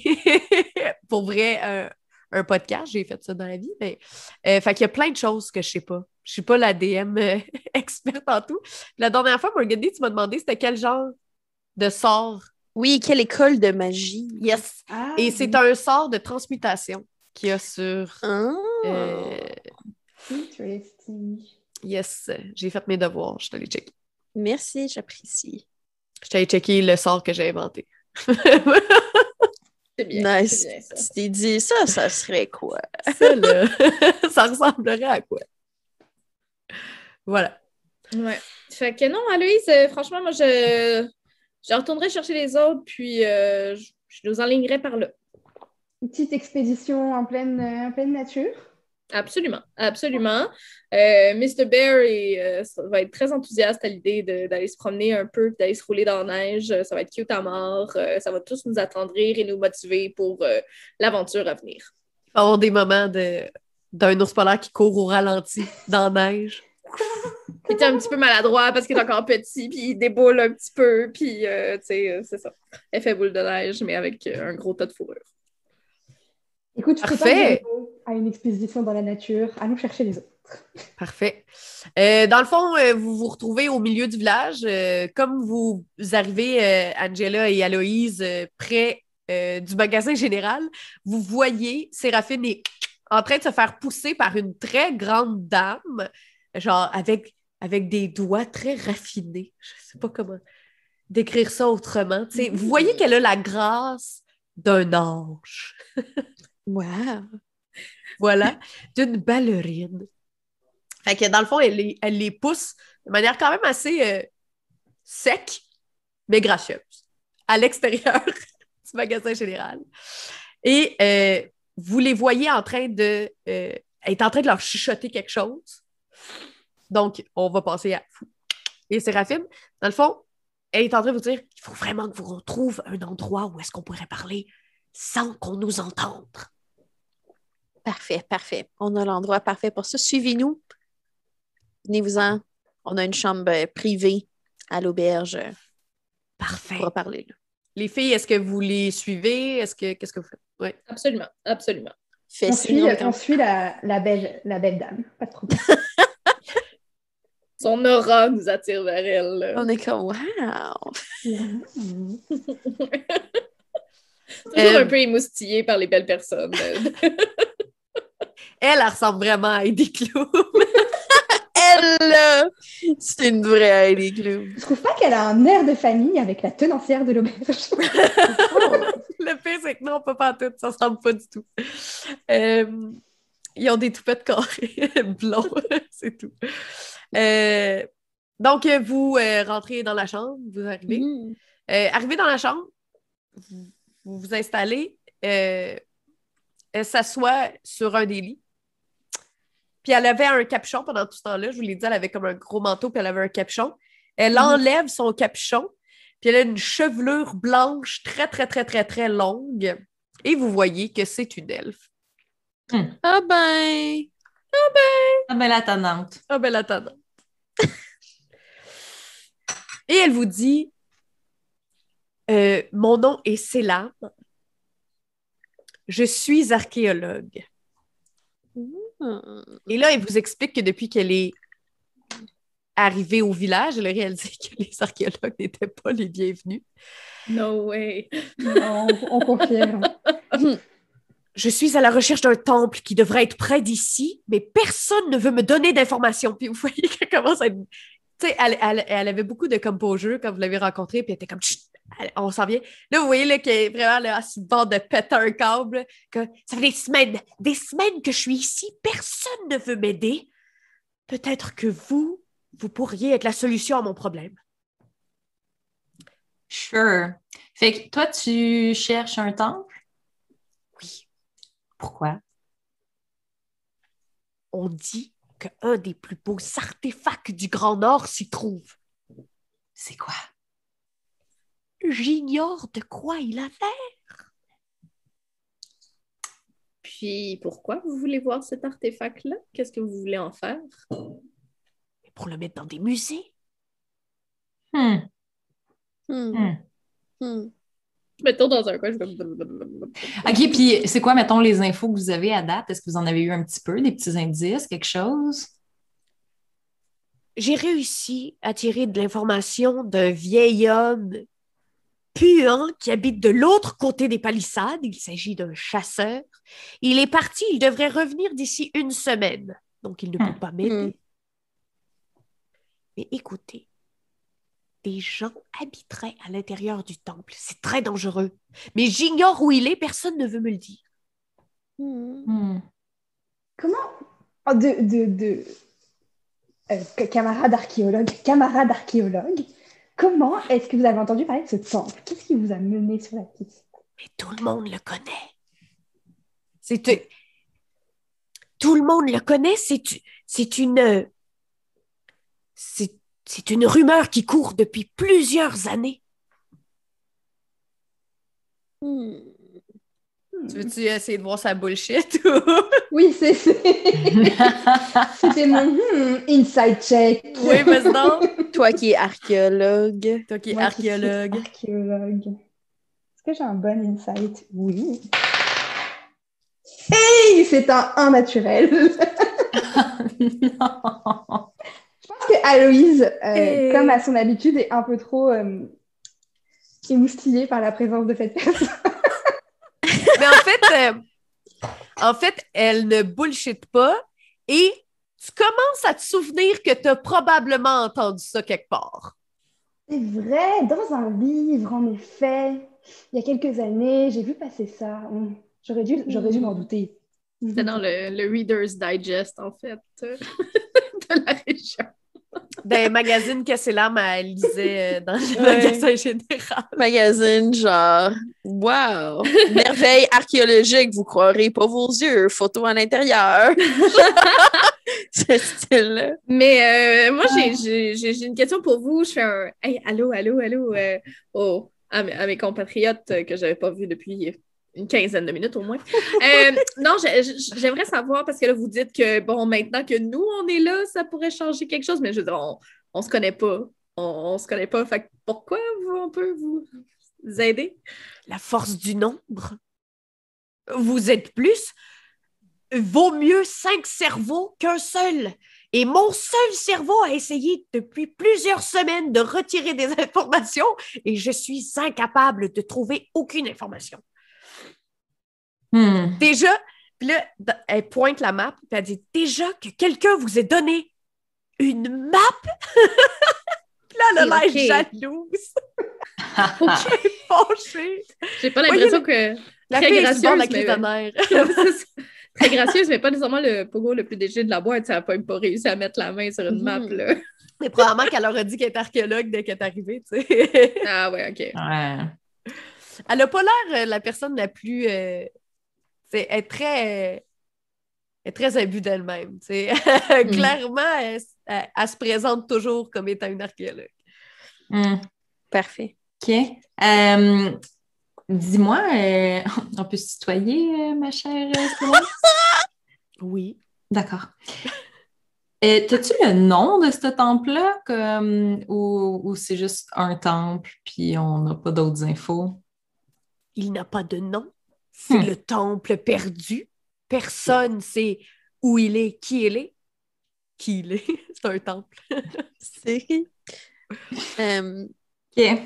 (laughs) pour vrai, un podcast, j'ai fait ça dans la vie. Mais... Euh, fait y a plein de choses que je ne sais pas. Je ne suis pas la DM (laughs) experte en tout. La dernière fois, Morgane, tu m'as demandé c'était quel genre de sort. Oui, quelle école de magie. Yes. Et ah, c'est un sort de transmutation qu'il y a sur. Ah. Interesting yes, j'ai fait mes devoirs, je suis allée checker. Merci, j'apprécie. Je t'ai allée checker le sort que j'ai inventé. c'est bien. Nice. Tu t'es dit, ça, ça serait quoi? ça, là, (laughs) ça ressemblerait à quoi? Voilà. Ouais. Fait que non, Louise, euh, franchement, moi, je, je retournerai chercher les autres, puis euh, je, nous enlignerai par là. petite expédition en pleine, en pleine nature. Absolument, absolument. Euh, Mr. Bear euh, va être très enthousiaste à l'idée d'aller se promener un peu, d'aller se rouler dans la neige. Ça va être cute à mort. Euh, ça va tous nous attendrir et nous motiver pour euh, l'aventure à venir. Il avoir des moments d'un ours polaire qui court au ralenti dans la neige. il est un petit peu maladroit parce qu'il est encore petit, puis il déboule un petit peu, puis tu sais, c'est ça. fait boule de neige, mais avec un gros tas de fourrure. Écoute, Parfait. à une exposition dans la nature. à nous chercher les autres. Parfait. Euh, dans le fond, euh, vous vous retrouvez au milieu du village. Euh, comme vous arrivez, Angela et Aloïse, près du magasin général, vous voyez Séraphine est en train de se faire pousser par une très grande dame, genre avec, avec des doigts très raffinés. Je ne sais pas comment décrire ça autrement. vous voyez mm. qu'elle a la grâce d'un ange. (laughs) Wow! Voilà, d'une ballerine. Fait que dans le fond, elle les, elle les pousse de manière quand même assez euh, sec, mais gracieuse, à l'extérieur (laughs) du magasin général. Et euh, vous les voyez en train de Elle euh, est en train de leur chuchoter quelque chose. Donc, on va passer à et Séraphine. Dans le fond, elle est en train de vous dire qu'il faut vraiment que vous retrouve un endroit où est-ce qu'on pourrait parler sans qu'on nous entende. Parfait, parfait. On a l'endroit parfait pour ça. Suivez-nous. Venez-vous-en. On a une chambre euh, privée à l'auberge. Parfait. On va parler Les filles, est-ce que vous les suivez? Est-ce que qu'est-ce que vous faites? Oui. Absolument, absolument. on, suit, la, belle, dame, pas de Son aura nous attire vers elle. On est comme Wow! (laughs) toujours un euh, peu émoustillé par les belles personnes. (laughs) Elle, elle ressemble vraiment à Heidi Klum. (laughs) elle, c'est une vraie Heidi Klum. Je trouve pas qu'elle a un air de famille avec la tenancière de l'auberge. (laughs) (laughs) Le fait c'est que non, pas tout. ça ressemble pas du tout. Euh, ils ont des toupettes carrées, blondes, c'est tout. Euh, donc, vous euh, rentrez dans la chambre, vous arrivez. Mm. arrivez dans la chambre, vous vous, installez, elle s'assoit sur un des lits puis elle avait un capuchon pendant tout ce temps-là. Je vous l'ai dit, elle avait comme un gros manteau, puis elle avait un capuchon. Elle mhm. enlève son capuchon, puis elle a une chevelure blanche très, très, très, très, très longue. Et vous voyez que c'est une elfe. Hmm. Ah ben! Ah ben! Ah ben Ah ben (laughs) Et elle vous dit euh, Mon nom est Célam. Je suis archéologue. Et là, elle vous explique que depuis qu'elle est arrivée au village, elle a réalisé que les archéologues n'étaient pas les bienvenus. No way. Non, on confirme. (laughs) Je suis à la recherche d'un temple qui devrait être près d'ici, mais personne ne veut me donner d'informations. Puis vous voyez (laughs) qu'elle commence à Tu sais, elle, avait beaucoup de composure quand vous l'avez rencontrée, puis elle était comme on s'en vient. Là, vous voyez là, est vraiment le à de péter un câble. ça fait des semaines, des semaines que je suis ici. Personne ne veut m'aider. Peut-être que vous, vous pourriez être la solution à mon problème. Sure. Fait que toi, tu cherches un temple? Oui. Pourquoi? On dit qu'un des plus beaux artefacts du Grand Nord s'y trouve. C'est quoi? J'ignore de quoi il a l'air. Puis pourquoi vous voulez voir cet artefact-là? Qu'est-ce que vous voulez en faire? Pour le mettre dans des musées. Hmm. Hmm. Hmm. hmm. Mettons dans un coin, OK, puis c'est quoi, mettons, les infos que vous avez à date? Est-ce que vous en avez eu un petit peu, des petits indices, quelque chose? J'ai réussi à tirer de l'information d'un vieil homme qui habite de l'autre côté des palissades. Il s'agit d'un chasseur. Il est parti, il devrait revenir d'ici une semaine. Donc, il ne peut hum. pas m'aider. Hum. Mais écoutez, des gens habiteraient à l'intérieur du temple. C'est très dangereux. Mais j'ignore où il est, personne ne veut me le dire. Hum. Comment oh, de, de, de... Euh, camarade archéologue, camarade Comment est-ce que vous avez entendu parler de ce temple Qu'est-ce qui vous a mené sur la piste Mais tout le monde le connaît. C'est tout le monde le connaît. C'est une euh, c'est une rumeur qui court depuis plusieurs années. Hmm. Tu hmm. veux-tu essayer de voir sa bullshit ou... (laughs) Oui, c'est (laughs) C'était mon hmm, insight check. Oui, mais Toi qui es archéologue. Toi qui es archéologue. archéologue. Est-ce que j'ai un bon insight? Oui. (laughs) Hey! C'est un 1 naturel. non. Je pense que Aloïse, euh, comme à son habitude, est un peu trop euh, émoustillée par la présence de cette personne. Mais en fait, euh, en fait, elle ne bullshit pas et tu commences à te souvenir que tu as probablement entendu ça quelque part. C'est vrai, dans un livre, en effet. Il y a quelques années, j'ai vu passer ça. Hum, j'aurais dû, j'aurais dû m'en mhm. douter. C'était dans le, Reader's Digest, en fait, (laughs) de la région. Des ben, magazines que c'est là à lisait euh, dans le magazine général. Magazine genre, wow, merveille archéologique, vous croirez pas vos yeux, photo à l'intérieur. (laughs) Ce style-là. Mais euh, moi, ah. j'ai une question pour vous. Je fais un hey, allô, allô, allô euh, oh, à, mes, compatriotes que j'avais pas vus depuis une quinzaine de minutes au moins. (laughs) Euh, non, j'aimerais savoir, parce que là, vous dites que, bon, maintenant que nous, on est là, ça pourrait changer quelque chose, mais je veux dire, on, ne se connaît pas. On, se connaît pas. Fait pourquoi on peut vous aider? La force du nombre. Vous êtes plus. Vaut mieux cinq cerveaux qu'un seul. Et mon seul cerveau a essayé depuis plusieurs semaines de retirer des (laughs) informations et je suis incapable de trouver aucune information. Hmm. Déjà, puis là, elle pointe la map, puis elle dit Déjà que quelqu'un vous ait donné une map (laughs) Puis là, elle a l'air jalouse. J'ai (laughs) J'ai pas l'impression que. La très la gracieuse, mais... la (laughs) Très gracieuse, mais pas nécessairement le pogo le plus dégagé de la boîte. Ça n'a pas, pas réussi à mettre la main sur une map, mhm. là. Mais probablement qu'elle leur a dit qu'elle est archéologue dès qu'elle est arrivée, tu sais. Ah ouais, OK. Ouais. Elle n'a pas l'air euh, la personne la plus euh, elle est très est très abus d'elle-même. (laughs) Mm. Clairement, elle, se présente toujours comme étant une archéologue. Mm. Parfait. OK. Euh, dis-moi, euh, (laughs) on peut se tutoyer, euh, ma chère (laughs) Oui. D'accord. as tu le nom de ce temple-là ou c'est juste un temple puis on n'a pas d'autres infos? Il n'a pas de nom. C'est hmm. le temple perdu. Personne ne sait où il est, qui il est. Qui il est. (laughs) C'est un temple. (laughs) C'est. Um, euh,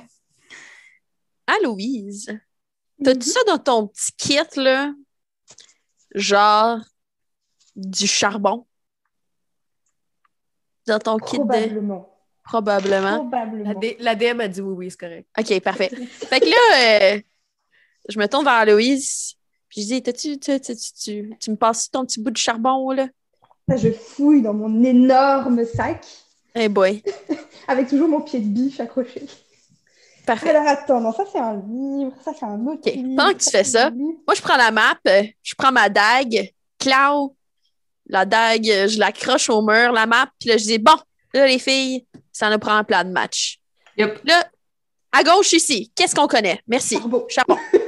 Ah, Louise, t'as mm dit ça dans ton petit kit, là? Genre du charbon? Dans ton kit Probablement. Probablement. Probablement. La, DM a dit oui, oui, c'est correct. OK, parfait. fait que là, euh, je me tourne vers Louise. Puis je dis, tu, tu, tu, me passes ton petit bout de charbon, là? Ben, je fouille dans mon énorme sac. Eh boy! (laughs) Avec toujours mon pied de biche accroché. Parfait. Alors attends, non, ça c'est un livre, ça c'est un mot. Pendant que tu fais ça, moi je prends la map, euh, je prends ma dague, Clau, la dague, euh, je l'accroche au mur, la map, puis là je dis, bon, là les filles, ça nous prend un plan de match. Là, à gauche ici, qu'est-ce qu'on connaît? Merci. Charbon. (laughs)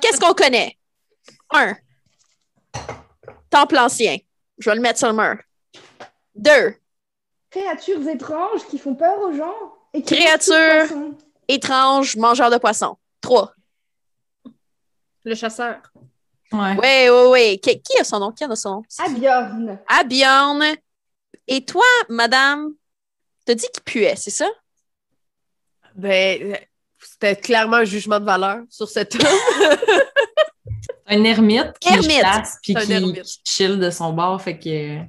Qu'est-ce qu'on connaît? Un, temple ancien. Je vais le mettre sur le mur. Deux, créatures étranges qui font peur aux gens. Et créatures étranges, mangeurs de poissons. Trois. Le chasseur. Ouais. Oui, oui, oui. Qui, a son nom? Qui a son nom? Abjorn. Ah, Abjorn. Ah, et toi, madame, t'as dit qu'il puait, c'est ça? Ben, c'était clairement un jugement de valeur sur cet homme. un ermite qui ermite. chasse puis qui, chill de son bord. Fait que. Euh,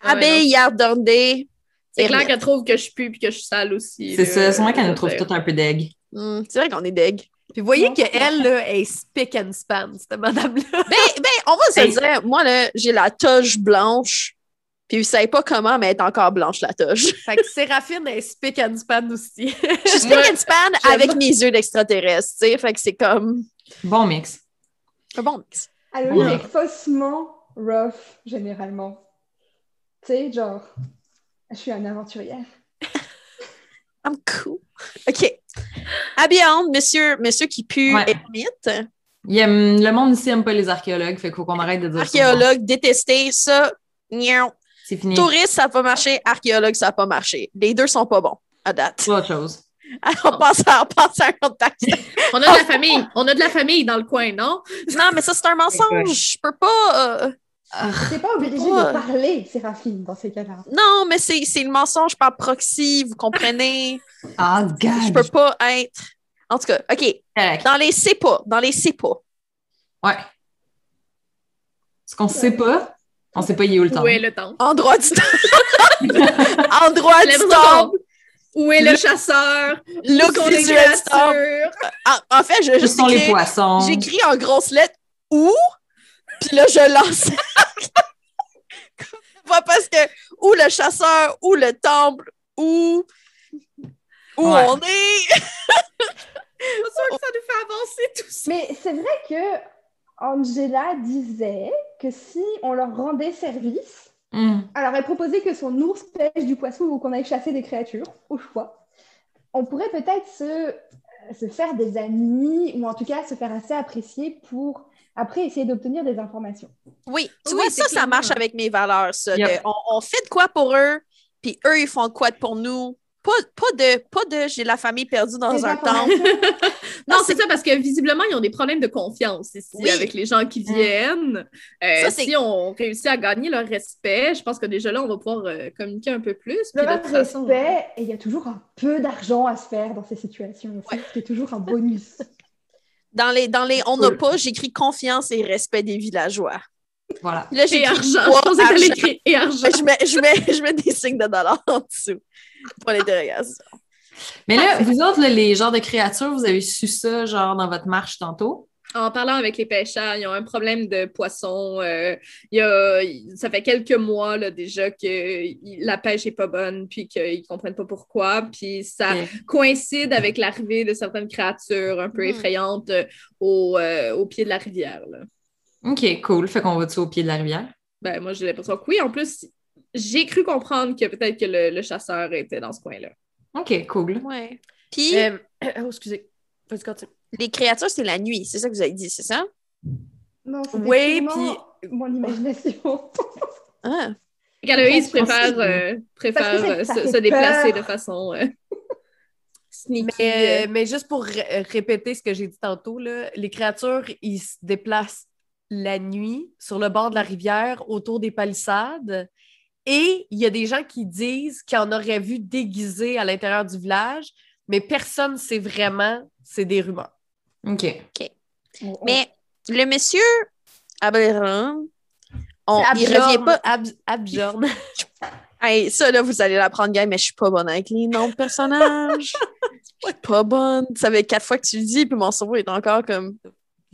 ah, ben, c'est clair qu'elle trouve que je pue et que je suis sale aussi. C'est ça, c'est moi qu'elle nous trouve tout un peu deg. Hmm, c'est vrai qu'on est deg. Puis vous voyez qu'elle, elle est spick and span, cette madame-là. Ben, ben, on va se dire, moi, là, j'ai la toge blanche, puis, vous savez pas comment, mais elle est encore blanche, la toche. (laughs) Fait que Séraphine est speak and span aussi. Je suis and span (laughs) avec mes yeux d'extraterrestre, tu sais. Fait que c'est comme. Bon mix. Un bon mix. Elle est faussement rough, généralement. Tu sais, genre, je suis une aventurière. (laughs) I'm cool. OK. Abbey monsieur, monsieur qui pue ouais. Il le monde ici aime pas les archéologues, fait qu'il faut qu'on arrête de dire Archéologue, ça. détester ça, Touriste, ça n'a pas marché. Archéologue, ça n'a pas marché. Les deux sont pas bons à date. C'est autre chose. on passe à, contact. (laughs) on a de la famille. On a de la famille dans le coin, non? Non, mais ça, c'est un mensonge. Je peux pas. C'est euh, ah. pas obligé ah. de parler, Séraphine, dans ces cas-là. Non, mais c'est, le mensonge par proxy, vous comprenez? (laughs) Ah, oh, Je peux pas être. En tout cas, OK. Dans les c'est pas », dans les c'est pas ». Ouais. Ce qu'on sait pas, on ne sait pas il est où le temple. Où est le temple? En droit du temple. (laughs) Endroit du temple. Où est le, chasseur? Look où en, en, fait, je, je les poissons? J'écris en grosses lettres où, puis là, je lance. (laughs) parce que où le chasseur, où le temple, où, où on est. (laughs) que ça nous fait avancer tout ça. Mais c'est vrai que Angela disait que si on leur rendait service, mm. alors elle proposait que son ours pêche du poisson ou qu'on aille chasser des créatures, au choix, on pourrait peut-être se, euh, faire des amis ou en tout cas se faire assez apprécier pour après essayer d'obtenir des informations. Oui, tu vois, ça, ça marche avec mes valeurs. on, on fait de quoi pour eux, puis eux, ils font de quoi pour nous. Pas, de, pas de j'ai la famille perdue dans un temps. (laughs) non, c'est ça, parce que visiblement, ils ont des problèmes de confiance ici avec les gens qui mm. viennent. Euh, si on réussit à gagner leur respect, je pense que déjà là, on va pouvoir euh, communiquer un peu plus. Le respect, et il y a toujours un peu d'argent à se faire dans ces situations C'est toujours un bonus. Dans les, dans les on n'a pas, j'écris confiance et respect des villageois. Voilà. Là, j'ai argent. Je et argent. Je je, je mets des signes de dollars en dessous pour l'intériorisation. Mais là, vous autres, les genres de créatures, vous avez su ça, genre, dans votre marche tantôt? En parlant avec les pêcheurs, ils ont un problème de poissons. Euh, ça fait quelques mois là, déjà que la pêche n'est pas bonne, puis qu'ils ne comprennent pas pourquoi. Puis ça coïncide avec l'arrivée de certaines créatures un peu mm. effrayantes euh, euh, au, pied de la rivière. OK, cool. Fait qu'on va-tu au pied de la rivière? Ben, moi, j'ai l'impression que oui. En plus, j'ai cru comprendre que peut-être que le, chasseur était dans ce coin-là. OK, cool. Ouais. Puis. Euh, (clears throat) oh, excusez. Les créatures, c'est la nuit, c'est ça que vous avez dit, c'est ça? Non, c'est Oui, puis. Mon imagination. (laughs) ah. préfère, euh, préfère euh, se, déplacer de façon. (laughs) Mais, juste pour répéter ce que j'ai dit tantôt, là, les créatures, ils se déplacent la nuit sur le bord de la rivière, autour des palissades. Et il y a des gens qui disent qu'ils en vu déguisé à l'intérieur du village, mais personne ne sait vraiment, c'est des rumeurs. OK. Mais le monsieur on, il revient pas. (laughs) ça, là, vous allez l'apprendre, gars, mais je suis pas bonne avec les noms de personnages. Je suis pas bonne. Ça fait quatre fois que tu le dis, puis mon cerveau est encore comme.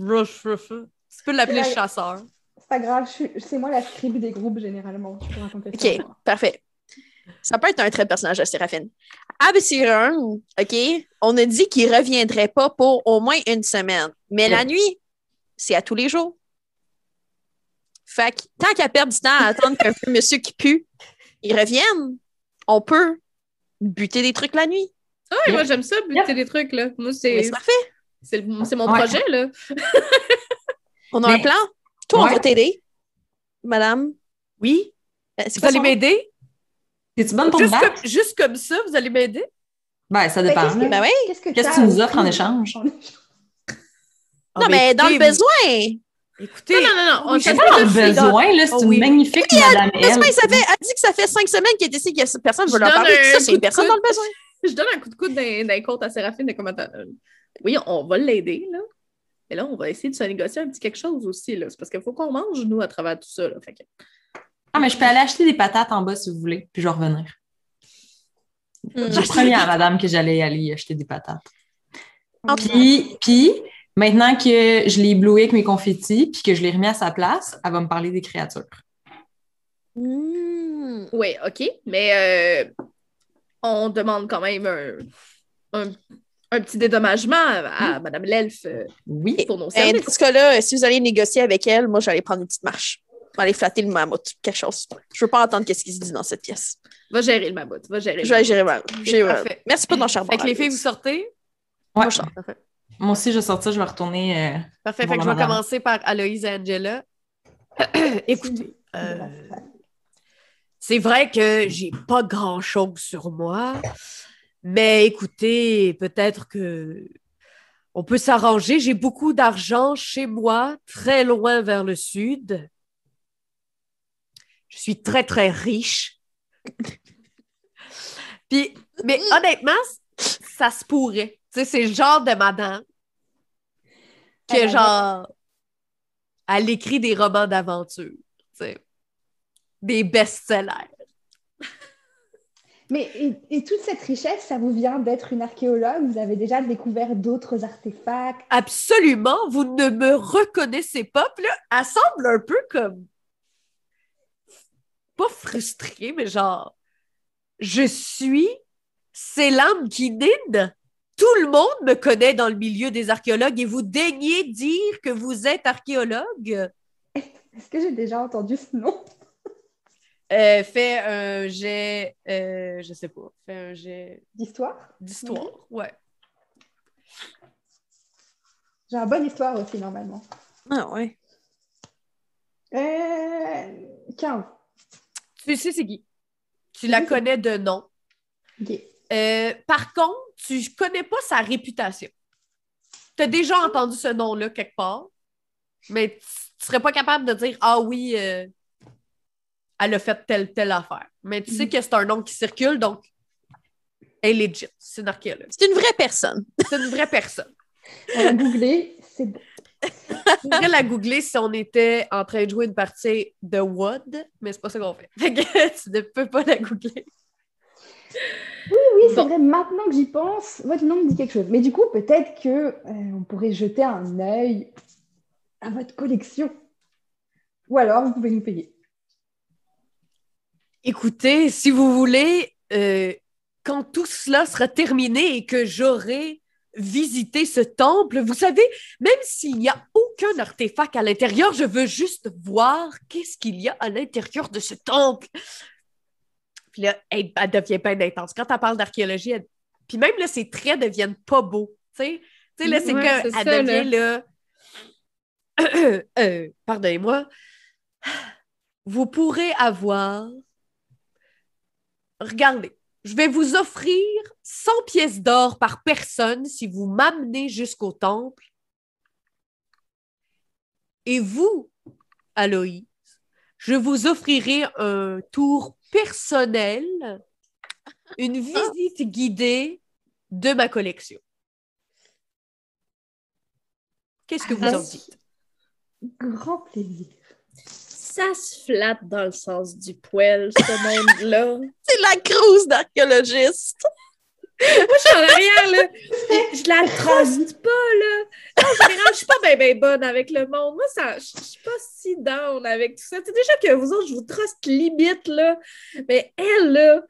Rush, rush. Tu peux l'appeler chasseur c'est pas grave, c'est moi la scribe des groupes généralement. OK, parfait. Ça peut être un trait de personnage à Séraphine. abc OK, on a dit qu'il ne reviendrait pas pour au moins une semaine. Mais la nuit, c'est à tous les jours. Fait que tant qu'à perd du temps à attendre qu'un monsieur qui pue, il revienne, on peut buter des trucs la nuit. Ah oui, moi mm. j'aime ça, buter des trucs, là. c'est. parfait. C'est mon projet, là. on a un plan? Toi, on va t'aider, madame. Oui. Euh, vous allez m'aider? tu bonne pour juste comme, juste comme ça, vous allez m'aider? Ben, ça ben, dépend. qu'est-ce, que, ben oui. qu'est-ce, que, tu nous offres en échange? (laughs) Ah, ben, non, mais, dans le besoin! Écoutez, non, non, non, on pas dans le besoin, là, oh, c'est une magnifique madame elle, dit que ça fait cinq semaines qu'elle est ici, qu'il personne, ne veut leur parler. Ça, c'est une personne dans le besoin. (laughs) Je donne un coup de coude d'un, compte à Séraphine de comment Oui, on va l'aider, là. Mais là, on va essayer de se négocier un petit quelque chose aussi. C'est parce qu'il faut qu'on mange, nous, à travers tout ça. Ah, mais je peux aller acheter des patates en bas si vous voulez, puis je vais revenir. J'ai promis à madame que j'allais aller acheter des patates. Puis, maintenant que je l'ai bloué avec mes confettis, puis que je l'ai remis à sa place, elle va me parler des créatures. Hmm. Oui, OK. Mais euh, on demande quand même un un petit dédommagement à, Mme mm. l'Elfe euh, oui. pour nos eh, services. dans ce cas-là, euh, si vous allez négocier avec elle, moi, j'allais prendre une petite marche. Aller flatter le mammouth, quelque chose. Je veux pas entendre qu'est-ce qu'il se dit dans cette pièce. Va gérer le mammouth, va gérer. Je vais gérer le mammouth. Euh, merci pour ton charbon. les filles, vous sortez? Oui. Moi, je aussi, je sortais, je vais retourner. Parfait, fait que je vais commencer par Aloïse et Angela. (coughs) Écoutez, c'est vrai que j'ai pas grand-chose sur moi. Mais écoutez, peut-être que on peut s'arranger. J'ai beaucoup d'argent chez moi, très loin vers le sud. Je suis très, très riche. (laughs) Puis, mais honnêtement, ça se pourrait. c'est le genre de madame que, est genre, elle écrit des romans d'aventure, des best-sellers. Mais et, toute cette richesse, ça vous vient d'être une archéologue Vous avez déjà découvert d'autres artefacts Absolument, vous ne me reconnaissez pas. Puis là, semble un peu comme. Pas frustrée, mais genre. Je suis. C'est l'âme Tout le monde me connaît dans le milieu des archéologues et vous daignez dire que vous êtes archéologue. Est-ce que j'ai déjà entendu ce nom euh, fais un jet, euh, je sais pas, fais un jet. D'histoire? D'histoire, ouais. J'ai une bonne histoire aussi, normalement. Ah ouais. Euh, Tu sais, c'est Guy. Tu la connais de nom. Euh, par contre, tu connais pas sa réputation. Tu as déjà entendu ce nom-là quelque part, mais tu serais pas capable de dire Ah oui, elle a fait telle, telle affaire. Mais tu sais mm. que c'est un nom qui circule, donc elle est legit. C'est une archéologue. C'est une vraie personne. C'est une vraie personne. On pourrait la googler si on était en train de jouer une partie de WOD, mais c'est pas ça qu'on fait. (laughs) tu ne peux pas la googler. Oui, oui, c'est vrai. Maintenant que j'y pense, votre nom me dit quelque chose. Mais du coup, peut-être qu'on euh, pourrait jeter un œil à votre collection. Ou alors, vous pouvez nous payer. Écoutez, si vous voulez, euh, quand tout cela sera terminé et que j'aurai visité ce temple, vous savez, même s'il n'y a aucun artefact à l'intérieur, je veux juste voir qu'est-ce qu'il y a à l'intérieur de ce temple. Puis là, elle, devient pas intense. Quand elle parle d'archéologie, puis même là, ses traits deviennent pas beaux. Tu sais, là, c'est que devient là. (coughs) Euh, pardonnez-moi. Vous pourrez avoir regardez, je vais vous offrir 100 pièces d'or par personne si vous m'amenez jusqu'au temple. Et vous, Aloïse, je vous offrirai un tour personnel, une visite guidée de ma collection. Qu'est-ce que vous en dites? Grand plaisir ça se flatte dans le sens du poil, ce monde-là. (laughs) C'est la crouse d'archéologiste. Moi, je suis en arrière, là. Je la truste pas, là. Non, en je suis pas bien ben bonne avec le monde. Moi, ça, je suis pas si down avec tout ça. C'est déjà que vous autres, je vous truste limite, là. Mais elle, là,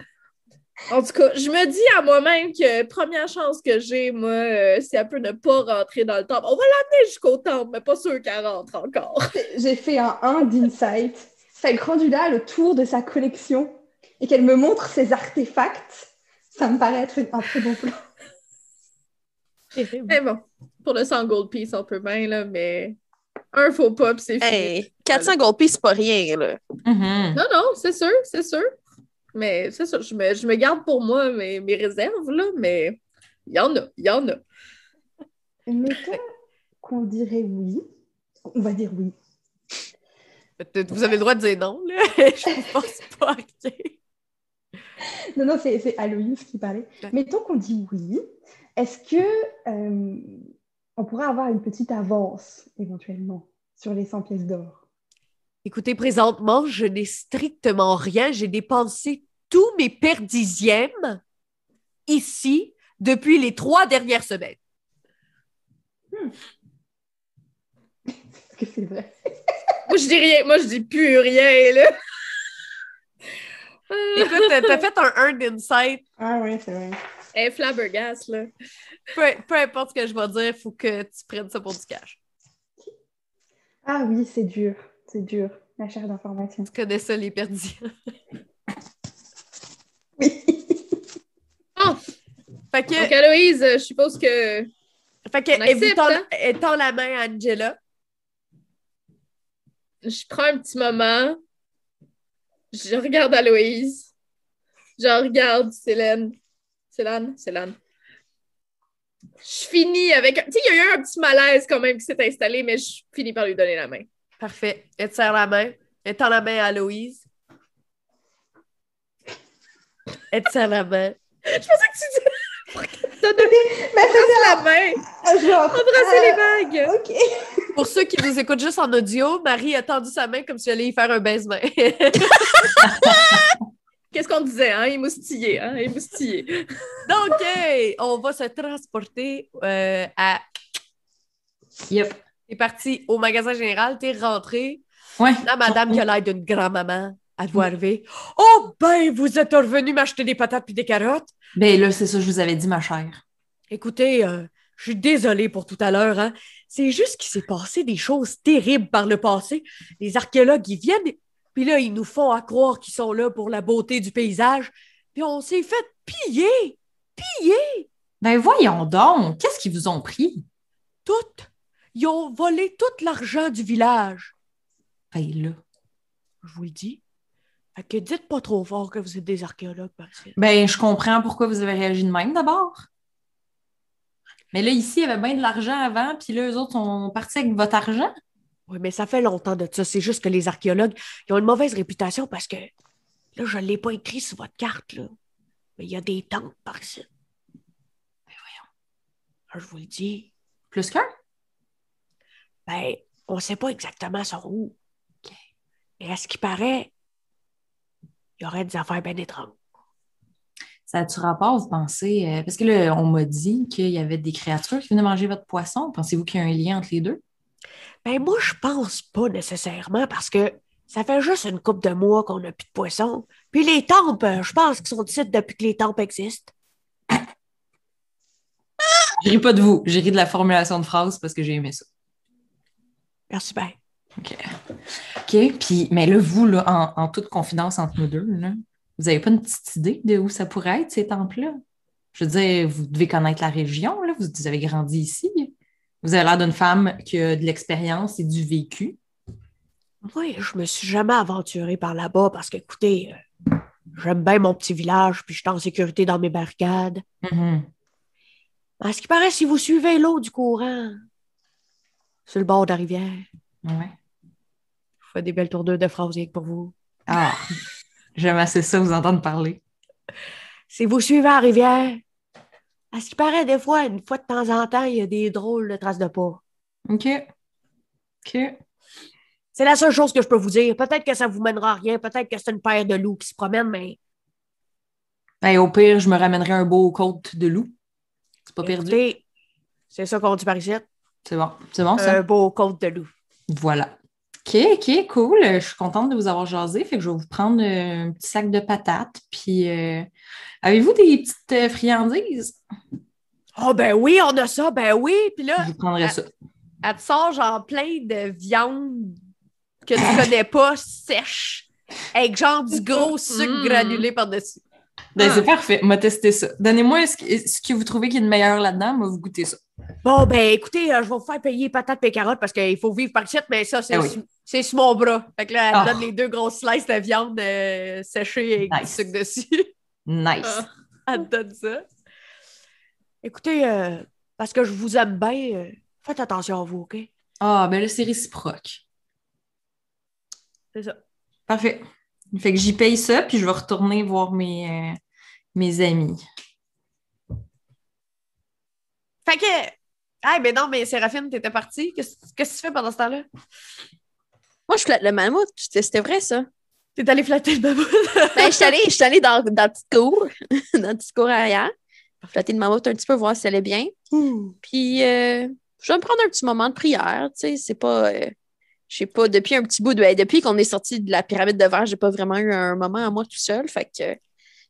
en tout cas, je me dis à moi-même que première chance que j'ai, moi, c'est un peu de ne pas rentrer dans le temple, on va l'amener jusqu'au temple, mais pas sûr qu'elle rentre encore. J'ai fait un 1 d'insight. Ça a rendu là, le tour de sa collection et qu'elle me montre ses artefacts, ça me paraît être un très bon plan. Mais eh bon, pour le 100 gold piece, on peut bien, mais un faux pop, c'est fini. 400 gold piece, c'est pas rien, là. Mm-hmm. Non, non, c'est sûr, c'est sûr. Mais c'est ça, je me, je me, garde pour moi mes, mes réserves, là, mais il y en a, il y en a. Mettons qu'on dirait oui. On va dire oui. Vous avez le droit de dire non, là. (laughs) je pense pas, Non, non, c'est Aloïs qui parlait. Mettons qu'on dit oui. Est-ce que euh, on pourrait avoir une petite avance éventuellement sur les 100 pièces d'or? Écoutez, présentement, je n'ai strictement rien. J'ai dépensé tous mes perdixièmes ici depuis les trois dernières semaines. Hmm. Est-ce que c'est vrai? (laughs) moi, je dis rien. Moi, je dis plus rien, là. (laughs) Écoute, t'as fait un earned insight. Ah oui, c'est vrai. Elle flabbergasse, là. Peu, importe ce que je vais dire, il faut que tu prennes ça pour du cash. Ah oui, c'est dur. C'est dur, la chaire d'information. Tu connais ça, les perdis. (laughs) Oui. Ah! Fait je suppose que. Fait tend hein? la main à Angela. Je prends un petit moment. Je regarde Aloïse. Je regarde Célène. Célène, Célène. Je finis avec. Tu il y a eu un petit malaise quand même qui s'est installé, mais je finis par lui donner la main. Parfait. Elle te la main. Elle tend la main à Aloïse main? Je pensais que tu disais. T'as donné. Mais la main. Genre. Embrasser les vagues. OK. Pour ceux qui nous écoutent juste en audio, Marie a tendu sa main comme si elle allait y faire un baisement. (laughs) Qu'est-ce qu'on disait, hein? moustillait, hein? moustillait. Donc, on va se transporter euh, à. Yep. T'es parti au magasin général, t'es rentré. Ouais. La madame qui a l'air d'une grand-maman. À arriver. Oh, ben, vous êtes revenu m'acheter des patates puis des carottes. Ben là, c'est ça que je vous avais dit, ma chère. Écoutez, euh, je suis désolée pour tout à l'heure. Hein. C'est juste qu'il s'est passé des choses terribles par le passé. Les archéologues, ils viennent, puis là, ils nous font à croire qu'ils sont là pour la beauté du paysage. Puis on s'est fait piller! Piller! Ben voyons donc, qu'est-ce qu'ils vous ont pris? Tout! Ils ont volé tout l'argent du village. Ben là. Je vous le dis que dites pas trop fort que vous êtes des archéologues. Parce Ben, je comprends pourquoi vous avez réagi de même d'abord. Mais là, ici, il y avait bien de l'argent avant, puis là, eux autres sont partis avec votre argent. Oui, mais ça fait longtemps de ça. C'est juste que les archéologues, ils ont une mauvaise réputation parce que là, je ne l'ai pas écrit sur votre carte, là. Mais il y a des temps par ci Mais ben ben voyons. je vous le dis. Plus qu'un? Ben, on ne sait pas exactement sur où. et Mais à ce qui paraît, il y aurait des affaires bien étranges. Ça a-tu rapport, vous pensez? Euh, parce que on m'a dit qu'il y avait des créatures qui venaient manger votre poisson. Pensez-vous qu'il y a un lien entre les deux? Ben moi, je pense pas nécessairement parce que ça fait juste une coupe de mois qu'on n'a plus de poisson. Puis les tempes, euh, je pense qu'ils sont ici depuis que les tempes existent. Je ris pas de vous, j'ai ri de la formulation de phrase parce que j'ai aimé ça. Merci bien. OK. OK. Puis, mais là, vous, en, toute confidence entre nous deux, vous n'avez pas une petite idée de où ça pourrait être, ces temples-là? Je veux dire, vous devez connaître la région, là, vous, avez grandi ici. Vous avez l'air d'une femme qui a de l'expérience et du vécu. Oui, je me suis jamais aventurée par là-bas parce que, écoutez, euh, j'aime bien mon petit village, puis je suis en sécurité dans mes barricades. Mm-hmm. À ce qui paraît, si vous suivez l'eau du courant, sur le bord de la rivière, ouais des belles tours de phrases pour vous. Ah, (laughs) j'aime assez ça vous entendre parler. Si vous suivez rivière. À ce qui paraît, des fois, une fois de temps en temps, il y a des drôles de traces de pas. OK. OK. C'est la seule chose que je peux vous dire. Peut-être que ça ne vous mènera à rien. Peut-être que c'est une paire de loups qui se promènent, mais. Ben, au pire, je me ramènerai un beau côte de loup. C'est pas perdu. C'est ça qu'on dit par ici. C'est bon. C'est bon, ça? Un beau côte de loup. Voilà. OK, OK, cool. Euh, je suis contente de vous avoir jasé. Fait que je vais vous prendre euh, un petit sac de patates. Puis, euh, avez-vous des petites friandises? Oh, ben oui, on a ça, ben oui. Puis là, je elle, ça. te sort genre plein de viande que tu connais pas, sèche, avec genre du gros sucre (laughs) mm. granulé par-dessus. Ben, ah. c'est parfait. M'a testé ça. Donnez-moi ce, ce que vous trouvez qui est le meilleur là-dedans. Moi, vous goûtez ça. Bon, ben, écoutez, euh, je vais vous faire payer patates et carottes parce qu'il faut vivre par chèque, mais ça, c'est, ah mon bras. Fait que là, elle ah. donne les deux grosses slices de viande euh, séchée et nice. sucre dessus. nice. elle donne ça. Écoutez, euh, parce que je vous aime bien, faites attention à vous, OK? Ah, ben là, c'est réciproque. C'est ça. Parfait. Fait que j'y paye ça, puis je vais retourner voir mes, mes amis. Fait que. Ah, ben non, mais Séraphine, t'étais partie. Qu'est-ce que tu fais pendant ce temps-là? Moi, je flatte le mammouth. C'était vrai, ça. T'es allée flatter le mammouth? (laughs) ben, je suis allée, dans, dans, le petit cours, (laughs) dans le petit cours arrière. Flatter le mammouth un petit peu, voir si elle est bien. Hmm. Puis, euh, je vais me prendre un petit moment de prière. Tu sais, c'est pas. Euh, je sais pas, depuis un petit bout de. Depuis qu'on est sorti de la pyramide de verre, j'ai pas vraiment eu un moment à moi tout seul. Fait que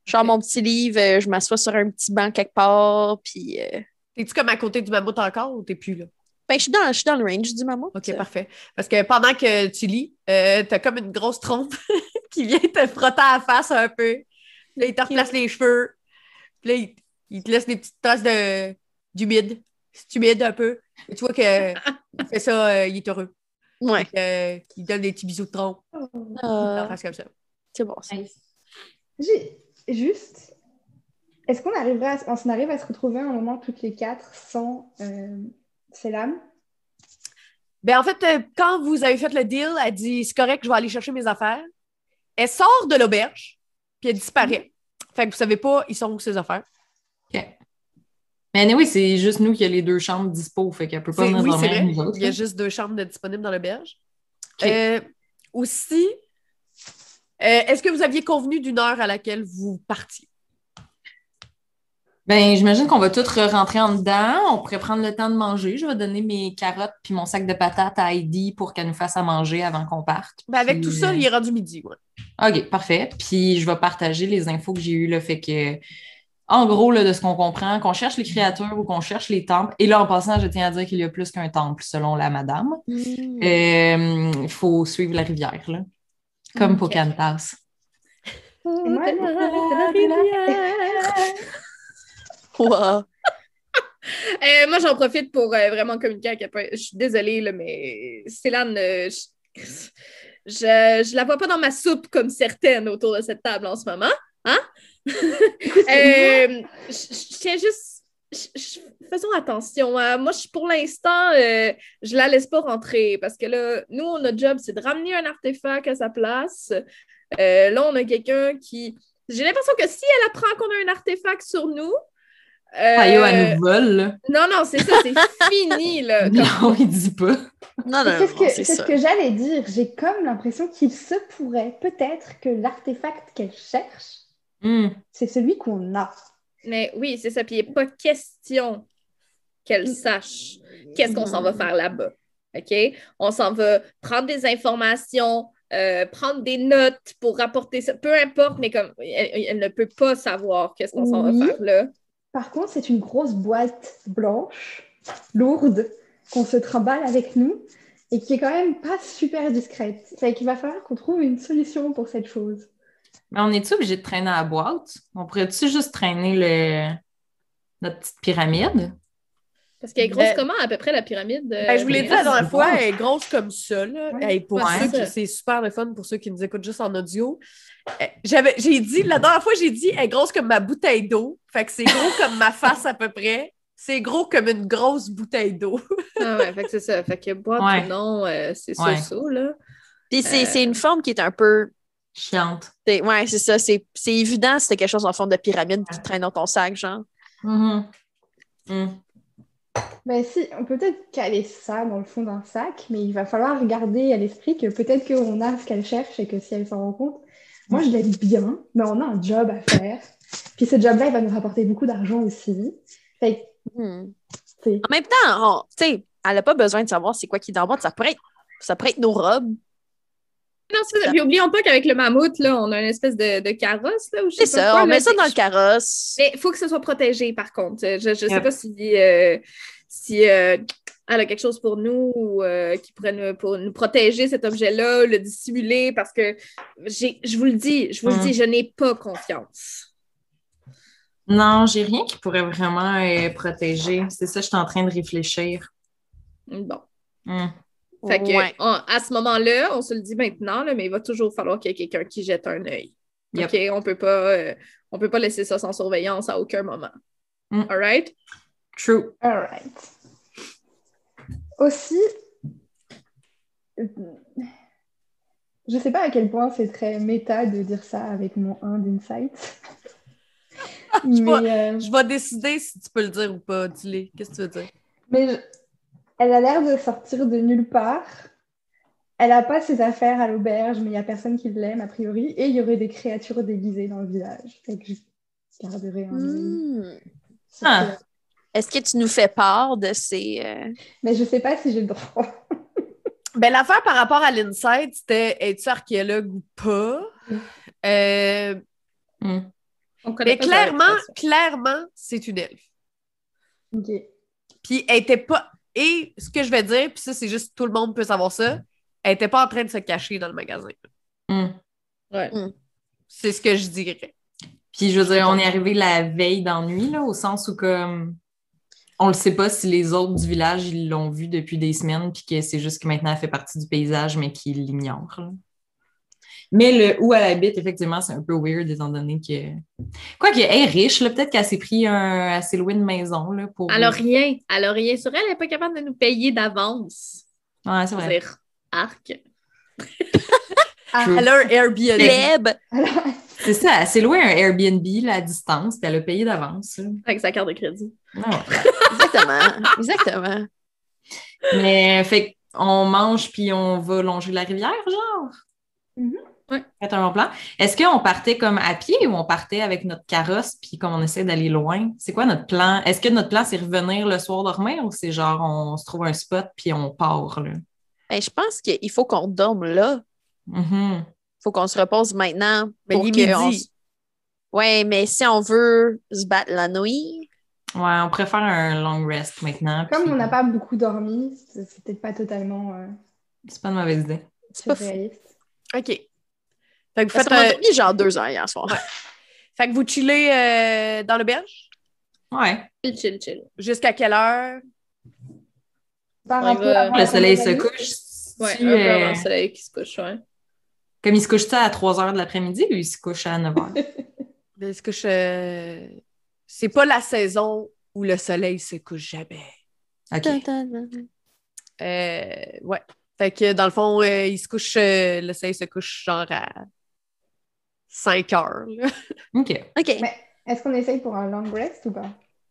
Genre mon petit livre, euh, je m'assois sur un petit banc quelque part, puis... es euh, T'es-tu comme à côté du mammouth encore ou t'es plus là? Ben, je suis dans, le range du mammouth. OK, parfait. Parce que pendant que tu lis, euh, t'as comme une grosse trompe (laughs) qui vient te frotter à la face un peu. là, il te replace les cheveux. Puis là, il, te laisse des petites traces de, d'humide. C'est humide un peu. Et tu vois que (laughs) fait ça, il est heureux. Ouais. il donne des petits bisous de trompe. comme ça. C'est bon. Ça. J'ai juste, est-ce qu'on arrivera, à, on arrive à se retrouver un moment toutes les quatre sans ces euh, lames? Ben en fait, euh, quand vous avez fait le deal, elle dit c'est correct, je vais aller chercher mes affaires. Elle sort de l'auberge, puis elle disparaît. Fait que vous savez pas, ils sont où ses affaires. OK. Mais oui, c'est juste nous qui a les deux chambres dispo, fait qu'elle peut pas oui, Vrai. Il y a hein. juste deux chambres disponibles dans l'auberge. Euh, aussi, euh, est-ce que vous aviez convenu d'une heure à laquelle vous partiez? Ben, j'imagine qu'on va tous rentrer en dedans. On pourrait prendre le temps de manger. Je vais donner mes carottes puis mon sac de patates à Heidi pour qu'elle nous fasse à manger avant qu'on parte. Ben avec tout ça, euh, il ira du midi, OK, parfait. Puis je vais partager les infos que j'ai eues. Le fait que, en gros, de ce qu'on comprend, qu'on cherche les créatures ou qu'on cherche les temples. Et là, en passant, je tiens à dire qu'il y a plus qu'un temple, selon la madame. Il hmm. euh, faut suivre la rivière, là comme pour Kantas. Hein? (laughs) Euh, moi, j'en profite pour euh, vraiment communiquer à quel Je suis désolée, mais Céline, euh, je... je, la vois pas dans ma soupe comme certaines autour de cette table en ce moment. Hein? je tiens juste faisons attention. Hein. Moi, pour l'instant, euh, je la laisse pas rentrer parce que là, nous, notre job, c'est de ramener un artefact à sa place. Euh, là, on a quelqu'un qui. J'ai l'impression que si elle apprend qu'on a un artefact sur nous. Euh, aïe elle nous vole, Non, non, c'est ça, c'est (laughs) fini, Non, il dit pas. c'est ce que, j'allais dire. J'ai comme l'impression qu'il se pourrait peut-être que l'artefact qu'elle cherche, hmm. c'est celui qu'on a. Mais oui, c'est ça. Puis il n'est pas question qu'elle sache qu'est-ce qu'on s'en va faire là-bas. OK? On s'en va prendre des informations, euh, prendre des notes pour rapporter ça, peu importe, mais comme elle, ne peut pas savoir qu'est-ce qu'on s'en va faire là. Par contre, c'est une grosse boîte blanche, lourde, qu'on se trimballe avec nous et qui est quand même pas super discrète. C'est qu'il va falloir qu'on trouve une solution pour cette chose. Mais on est-tu obligé de traîner à la boîte? On pourrait-tu juste traîner le... notre petite pyramide? Parce qu'elle est grosse ben- comment à peu près la pyramide? Euh, ben, je vous l'ai dit la dernière fois, elle est grosse comme ça. Là. pour c'est super le fun pour ceux qui nous écoutent juste en audio. Euh, j'avais, j'ai dit, la dernière fois, j'ai dit elle est grosse comme ma bouteille d'eau. Fait que c'est gros (laughs) comme ma face à peu près. C'est gros comme une grosse bouteille d'eau. ah ouais, fait que c'est ça. Fait que boîte ou non, euh, c'est ça, là. Puis c'est, une forme qui est un peu Chiante. Ouais, c'est ça. C'est évident si t'as quelque chose en forme de pyramide qui traîne dans ton sac, genre. Mm-hmm. Mm. Ben si, on peut peut-être caler ça dans le fond d'un sac, mais il va falloir garder à l'esprit que peut-être qu'on a ce qu'elle cherche et que si elle s'en rend compte, moi je l'aime bien, mais on a un job à faire. Puis ce job-là, il va nous rapporter beaucoup d'argent aussi. Hmm. En même temps, on, elle n'a pas besoin de savoir c'est quoi qui est dans le ça pourrait être nos robes, non, ça. Puis oublions pas qu'avec le mammouth, là, on a une espèce de, carrosse. Là, c'est ça, on met ça dans le carrosse. Mais il faut que ce soit protégé, par contre. Je ne sais pas si, euh, si euh, elle a quelque chose pour nous euh, qui pourrait nous, pour nous protéger cet objet-là, le dissimuler, parce que je vous le dis, je vous dis, hmm. je n'ai pas confiance. Non, j'ai rien qui pourrait vraiment protéger. C'est ça, je suis en train de réfléchir. Bon. Hmm. Fait que, à ce moment-là, on se le dit maintenant, mais il va toujours falloir qu'il y ait quelqu'un qui jette un œil. OK? On peut euh, on peut pas laisser ça sans surveillance à aucun moment. Mm. All right? True. All right. Aussi, je ne sais pas à quel point c'est très méta de dire ça avec mon 1 d'insight. (laughs) Euh, je, vais, décider si tu peux le dire ou pas, dis Qu'est-ce que tu veux dire? Mais je elle a l'air de sortir de nulle part. Elle n'a pas ses affaires à l'auberge, mais il n'y a personne qui l'aime, a priori. Et il y aurait des créatures déguisées dans le village. je garderai un. Hmm. Ah. Est-ce que tu nous fais part de ces. Euh, mais je sais pas si j'ai le droit. (laughs) ben, l'affaire par rapport à l'insight, c'était es-tu archéologue ou pas? Hmm. Euh, hmm. Mais clairement, clairement, c'est une elfe. OK. Puis elle était pas. Et ce que je vais dire, puis ça, c'est juste tout le monde peut savoir ça, elle n'était pas en train de se cacher dans le magasin. Hmm. Hmm. C'est ce que je dirais. Puis je veux dire, on est arrivé la veille d'ennui, au sens où comme on le sait pas si les autres du village ils l'ont vu depuis des semaines, puis que c'est juste que maintenant elle fait partie du paysage, mais qu'ils l'ignorent. Mais le où elle habite, effectivement, c'est un peu weird, étant donné que. quoi elle est riche, peut-être qu'elle s'est pris un. assez loin de maison, là, pour. alors rien. Elle rien. Sur elle, elle n'est pas capable de nous payer d'avance. Ouais, c'est vrai. arc. Alors, ah, Airbnb. C'est ça, elle s'est un Airbnb la à distance, puis elle a payé d'avance. Avec sa carte de crédit. exactement, exactement. Mais fait on mange puis on va longer la rivière, genre. Mm-hmm. Oui. un bon plan. Est-ce qu'on partait comme à pied ou on partait avec notre carrosse puis comme on essaie d'aller loin? C'est quoi notre plan? Est-ce que notre plan, c'est revenir le soir dormir ou c'est genre on se trouve un spot puis on part? Là? Ben, je pense qu'il faut qu'on dorme là. Il mm-hmm. faut qu'on se repose maintenant. pour Oui, mais si on veut se battre la nuit. Ouais, on préfère un long rest maintenant. Comme on n'a pas beaucoup dormi, c'est peut pas totalement. Euh, c'est pas une mauvaise idée. C'est pas réaliste. OK. Fait que vous faites un... Euh, genre deux ans hier soir. fait que vous chillez euh, dans l'auberge? Ouais. Chill, chill, chill. Jusqu'à quelle heure? Par le soleil se couche. Ouais, un peu euh, le soleil qui se couche, ouais. Comme il se couche ça à 3 heures de l'après-midi ou il se couche à 9 heures? (laughs) Ben, il se couche. C'est pas la saison où le soleil se couche jamais. OK. Euh, ouais. Fait que dans le fond, il se couche, le soleil se couche genre à 5 heures. OK. Est-ce qu'on essaye pour un long rest ou pas?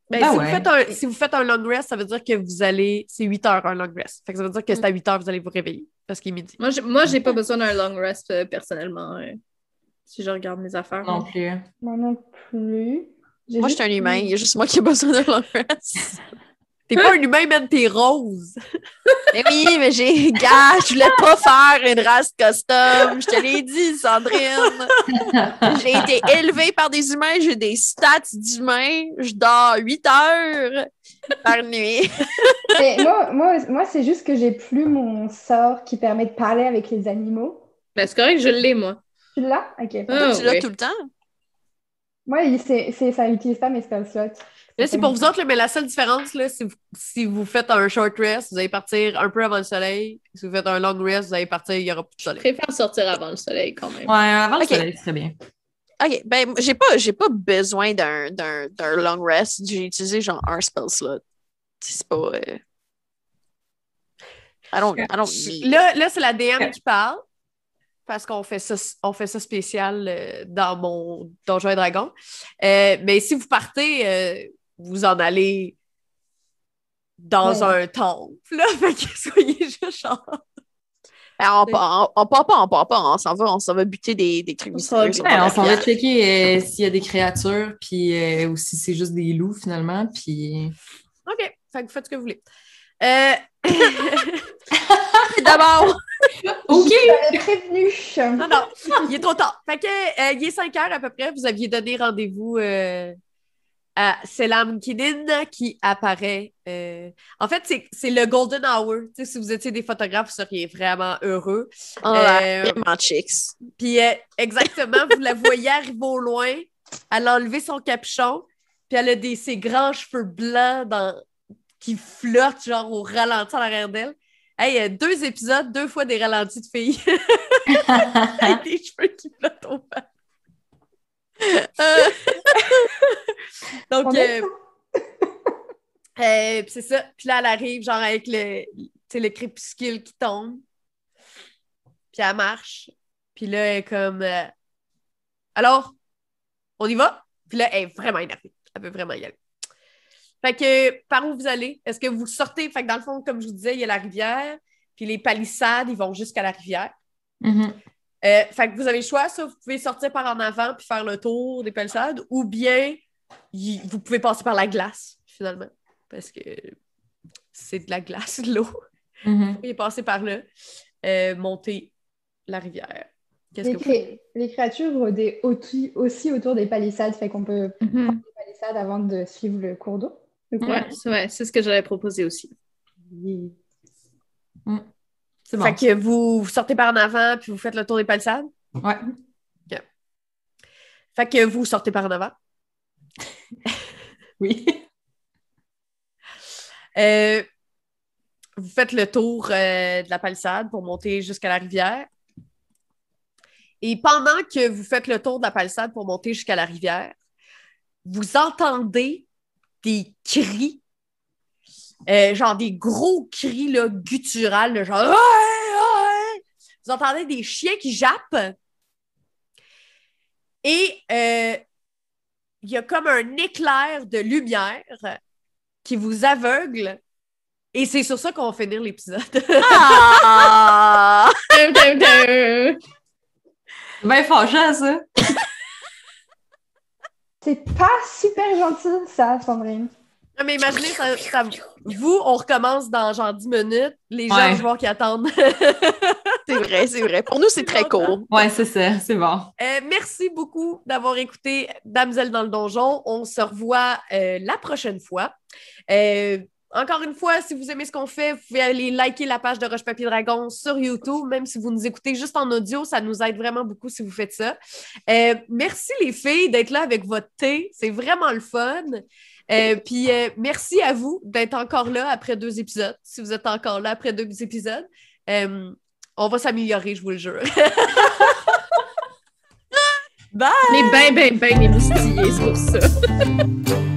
Ben, ben si, vous faites un, long rest, ça veut dire que vous allez. C'est 8 heures un long rest. ça veut dire que c'est à 8 heures vous allez vous réveiller parce qu'il est midi. Moi, je moi, pas besoin d'un long rest euh, personnellement. Euh, si je regarde mes affaires. Non plus. Moi non plus. moi, je suis un humain. Il y a juste moi qui ai besoin d'un long rest. (laughs) T'es pas un humain, même t'es rose. (laughs) mais oui, mais j'ai. Gars, je voulais pas faire une race custom. Je te l'ai dit, Sandrine. J'ai été élevée par des humains, j'ai des stats d'humains. Je dors 8 heures par nuit. (laughs) moi, moi, moi c'est juste que j'ai plus mon sort qui permet de parler avec les animaux. Ben, c'est correct, je l'ai, moi. Tu l'as? Ok. Ah, tu l'as tout le temps? Moi, ça utilise pas mes spell slots. Là, c'est pour vous autres, mais la seule différence, là, si, vous, si vous faites un short rest, vous allez partir un peu avant le soleil. Si vous faites un long rest, vous allez partir, il n'y aura plus de soleil. Je préfère sortir avant le soleil quand même. Ouais, avant le soleil, c'est bien. OK, ben, j'ai pas, pas besoin d'un, long rest. J'ai utilisé genre un spell slot. C'est pas. Euh, I don't, Là, là c'est la DM qui parle parce qu'on fait ça, fait ça spécial euh, dans mon Donjon et Dragon. Euh, mais si vous partez, vous en allez dans un temple. Là. (laughs) Fait que soyez juste chante. Ben, ben on, part, on, pas, on part pas, on s'en va, on s'en va buter des, des trucs on s'en va ben, checker euh, s'il y a des créatures, puis euh, ou si c'est juste des loups finalement, puis. OK, faites ce que vous voulez. Euh, (laughs) D'abord. (laughs) OK. prévenu. Non, non, il est trop tard. Fait que, il est 5 heures à peu près, vous aviez donné rendez-vous c'est c'est qui apparaît. Euh, en fait, c'est le golden hour. si vous étiez des photographes, vous seriez vraiment heureux. Oh, euh, Puis euh, exactement, vous la voyez arriver au loin. Elle a enlevé son capuchon, puis elle a ses grands cheveux blancs qui flottent genre au ralenti à l'arrière d'elle. Hey, deux épisodes, deux fois des ralentis de filles. Avec (laughs) (laughs) des cheveux qui flottent au (laughs) Donc, euh, euh, c'est ça. Puis là, elle arrive, genre, avec le, crépuscule qui tombe. Puis elle marche. Puis là, elle est comme. Euh, alors, on y va? Puis là, elle est vraiment énervée. Elle veut vraiment y aller. Fait que par où vous allez? Est-ce que vous sortez? Fait que dans le fond, comme je vous disais, il y a la rivière, puis les palissades, ils vont jusqu'à la rivière. Mm-hmm. Euh, fait que vous avez le choix, ça, vous pouvez sortir par en avant puis faire le tour des palissades, ou bien vous pouvez passer par la glace, finalement, parce que c'est de la glace, de l'eau. Mm-hmm. Vous pouvez passer par là, euh, monter la rivière. Les, que les, créatures des aussi, aussi, autour des palissades, fait qu'on peut monter mm-hmm. les palissades avant de suivre le cours d'eau. Oui, ouais, c'est ce que j'avais proposé aussi. Oui. Mm. Fait que vous, sortez par en avant, puis vous faites le tour des palissades? Ouais. Fait que vous sortez par en avant? (laughs) oui. (laughs) Euh, vous faites le tour euh, de la palissade pour monter jusqu'à la rivière. Et pendant que vous faites le tour de la palissade pour monter jusqu'à la rivière, vous entendez des cris euh, genre des gros cris là, gutturales, genre. Vous entendez des chiens qui jappent. Et euh, il y a comme un éclair de lumière qui vous aveugle. Et c'est sur ça qu'on va finir l'épisode. ah! (laughs) ben fâchant, ça! c'est pas super gentil, ça, Sandrine. Non, mais imaginez, vous, on recommence dans genre 10 minutes, les gens je vont qui attendent. (laughs) c'est vrai, c'est vrai. Pour nous, c'est très court. Ouais, c'est ça, c'est bon. Euh, merci beaucoup d'avoir écouté Damsel dans le donjon. On se revoit euh, la prochaine fois. Euh, encore une fois, si vous aimez ce qu'on fait, vous pouvez aller liker la page de Roche Papier Dragon sur YouTube, même si vous nous écoutez juste en audio, ça nous aide vraiment beaucoup si vous faites ça. merci les filles d'être là avec votre thé, c'est vraiment le fun. Euh, puis euh, merci à vous d'être encore là après deux épisodes, si vous êtes encore là après deux épisodes. Euh, on va s'améliorer, je vous le jure. (laughs) Bye! Mais ben, ben, ben, les c'est pour ça. (laughs)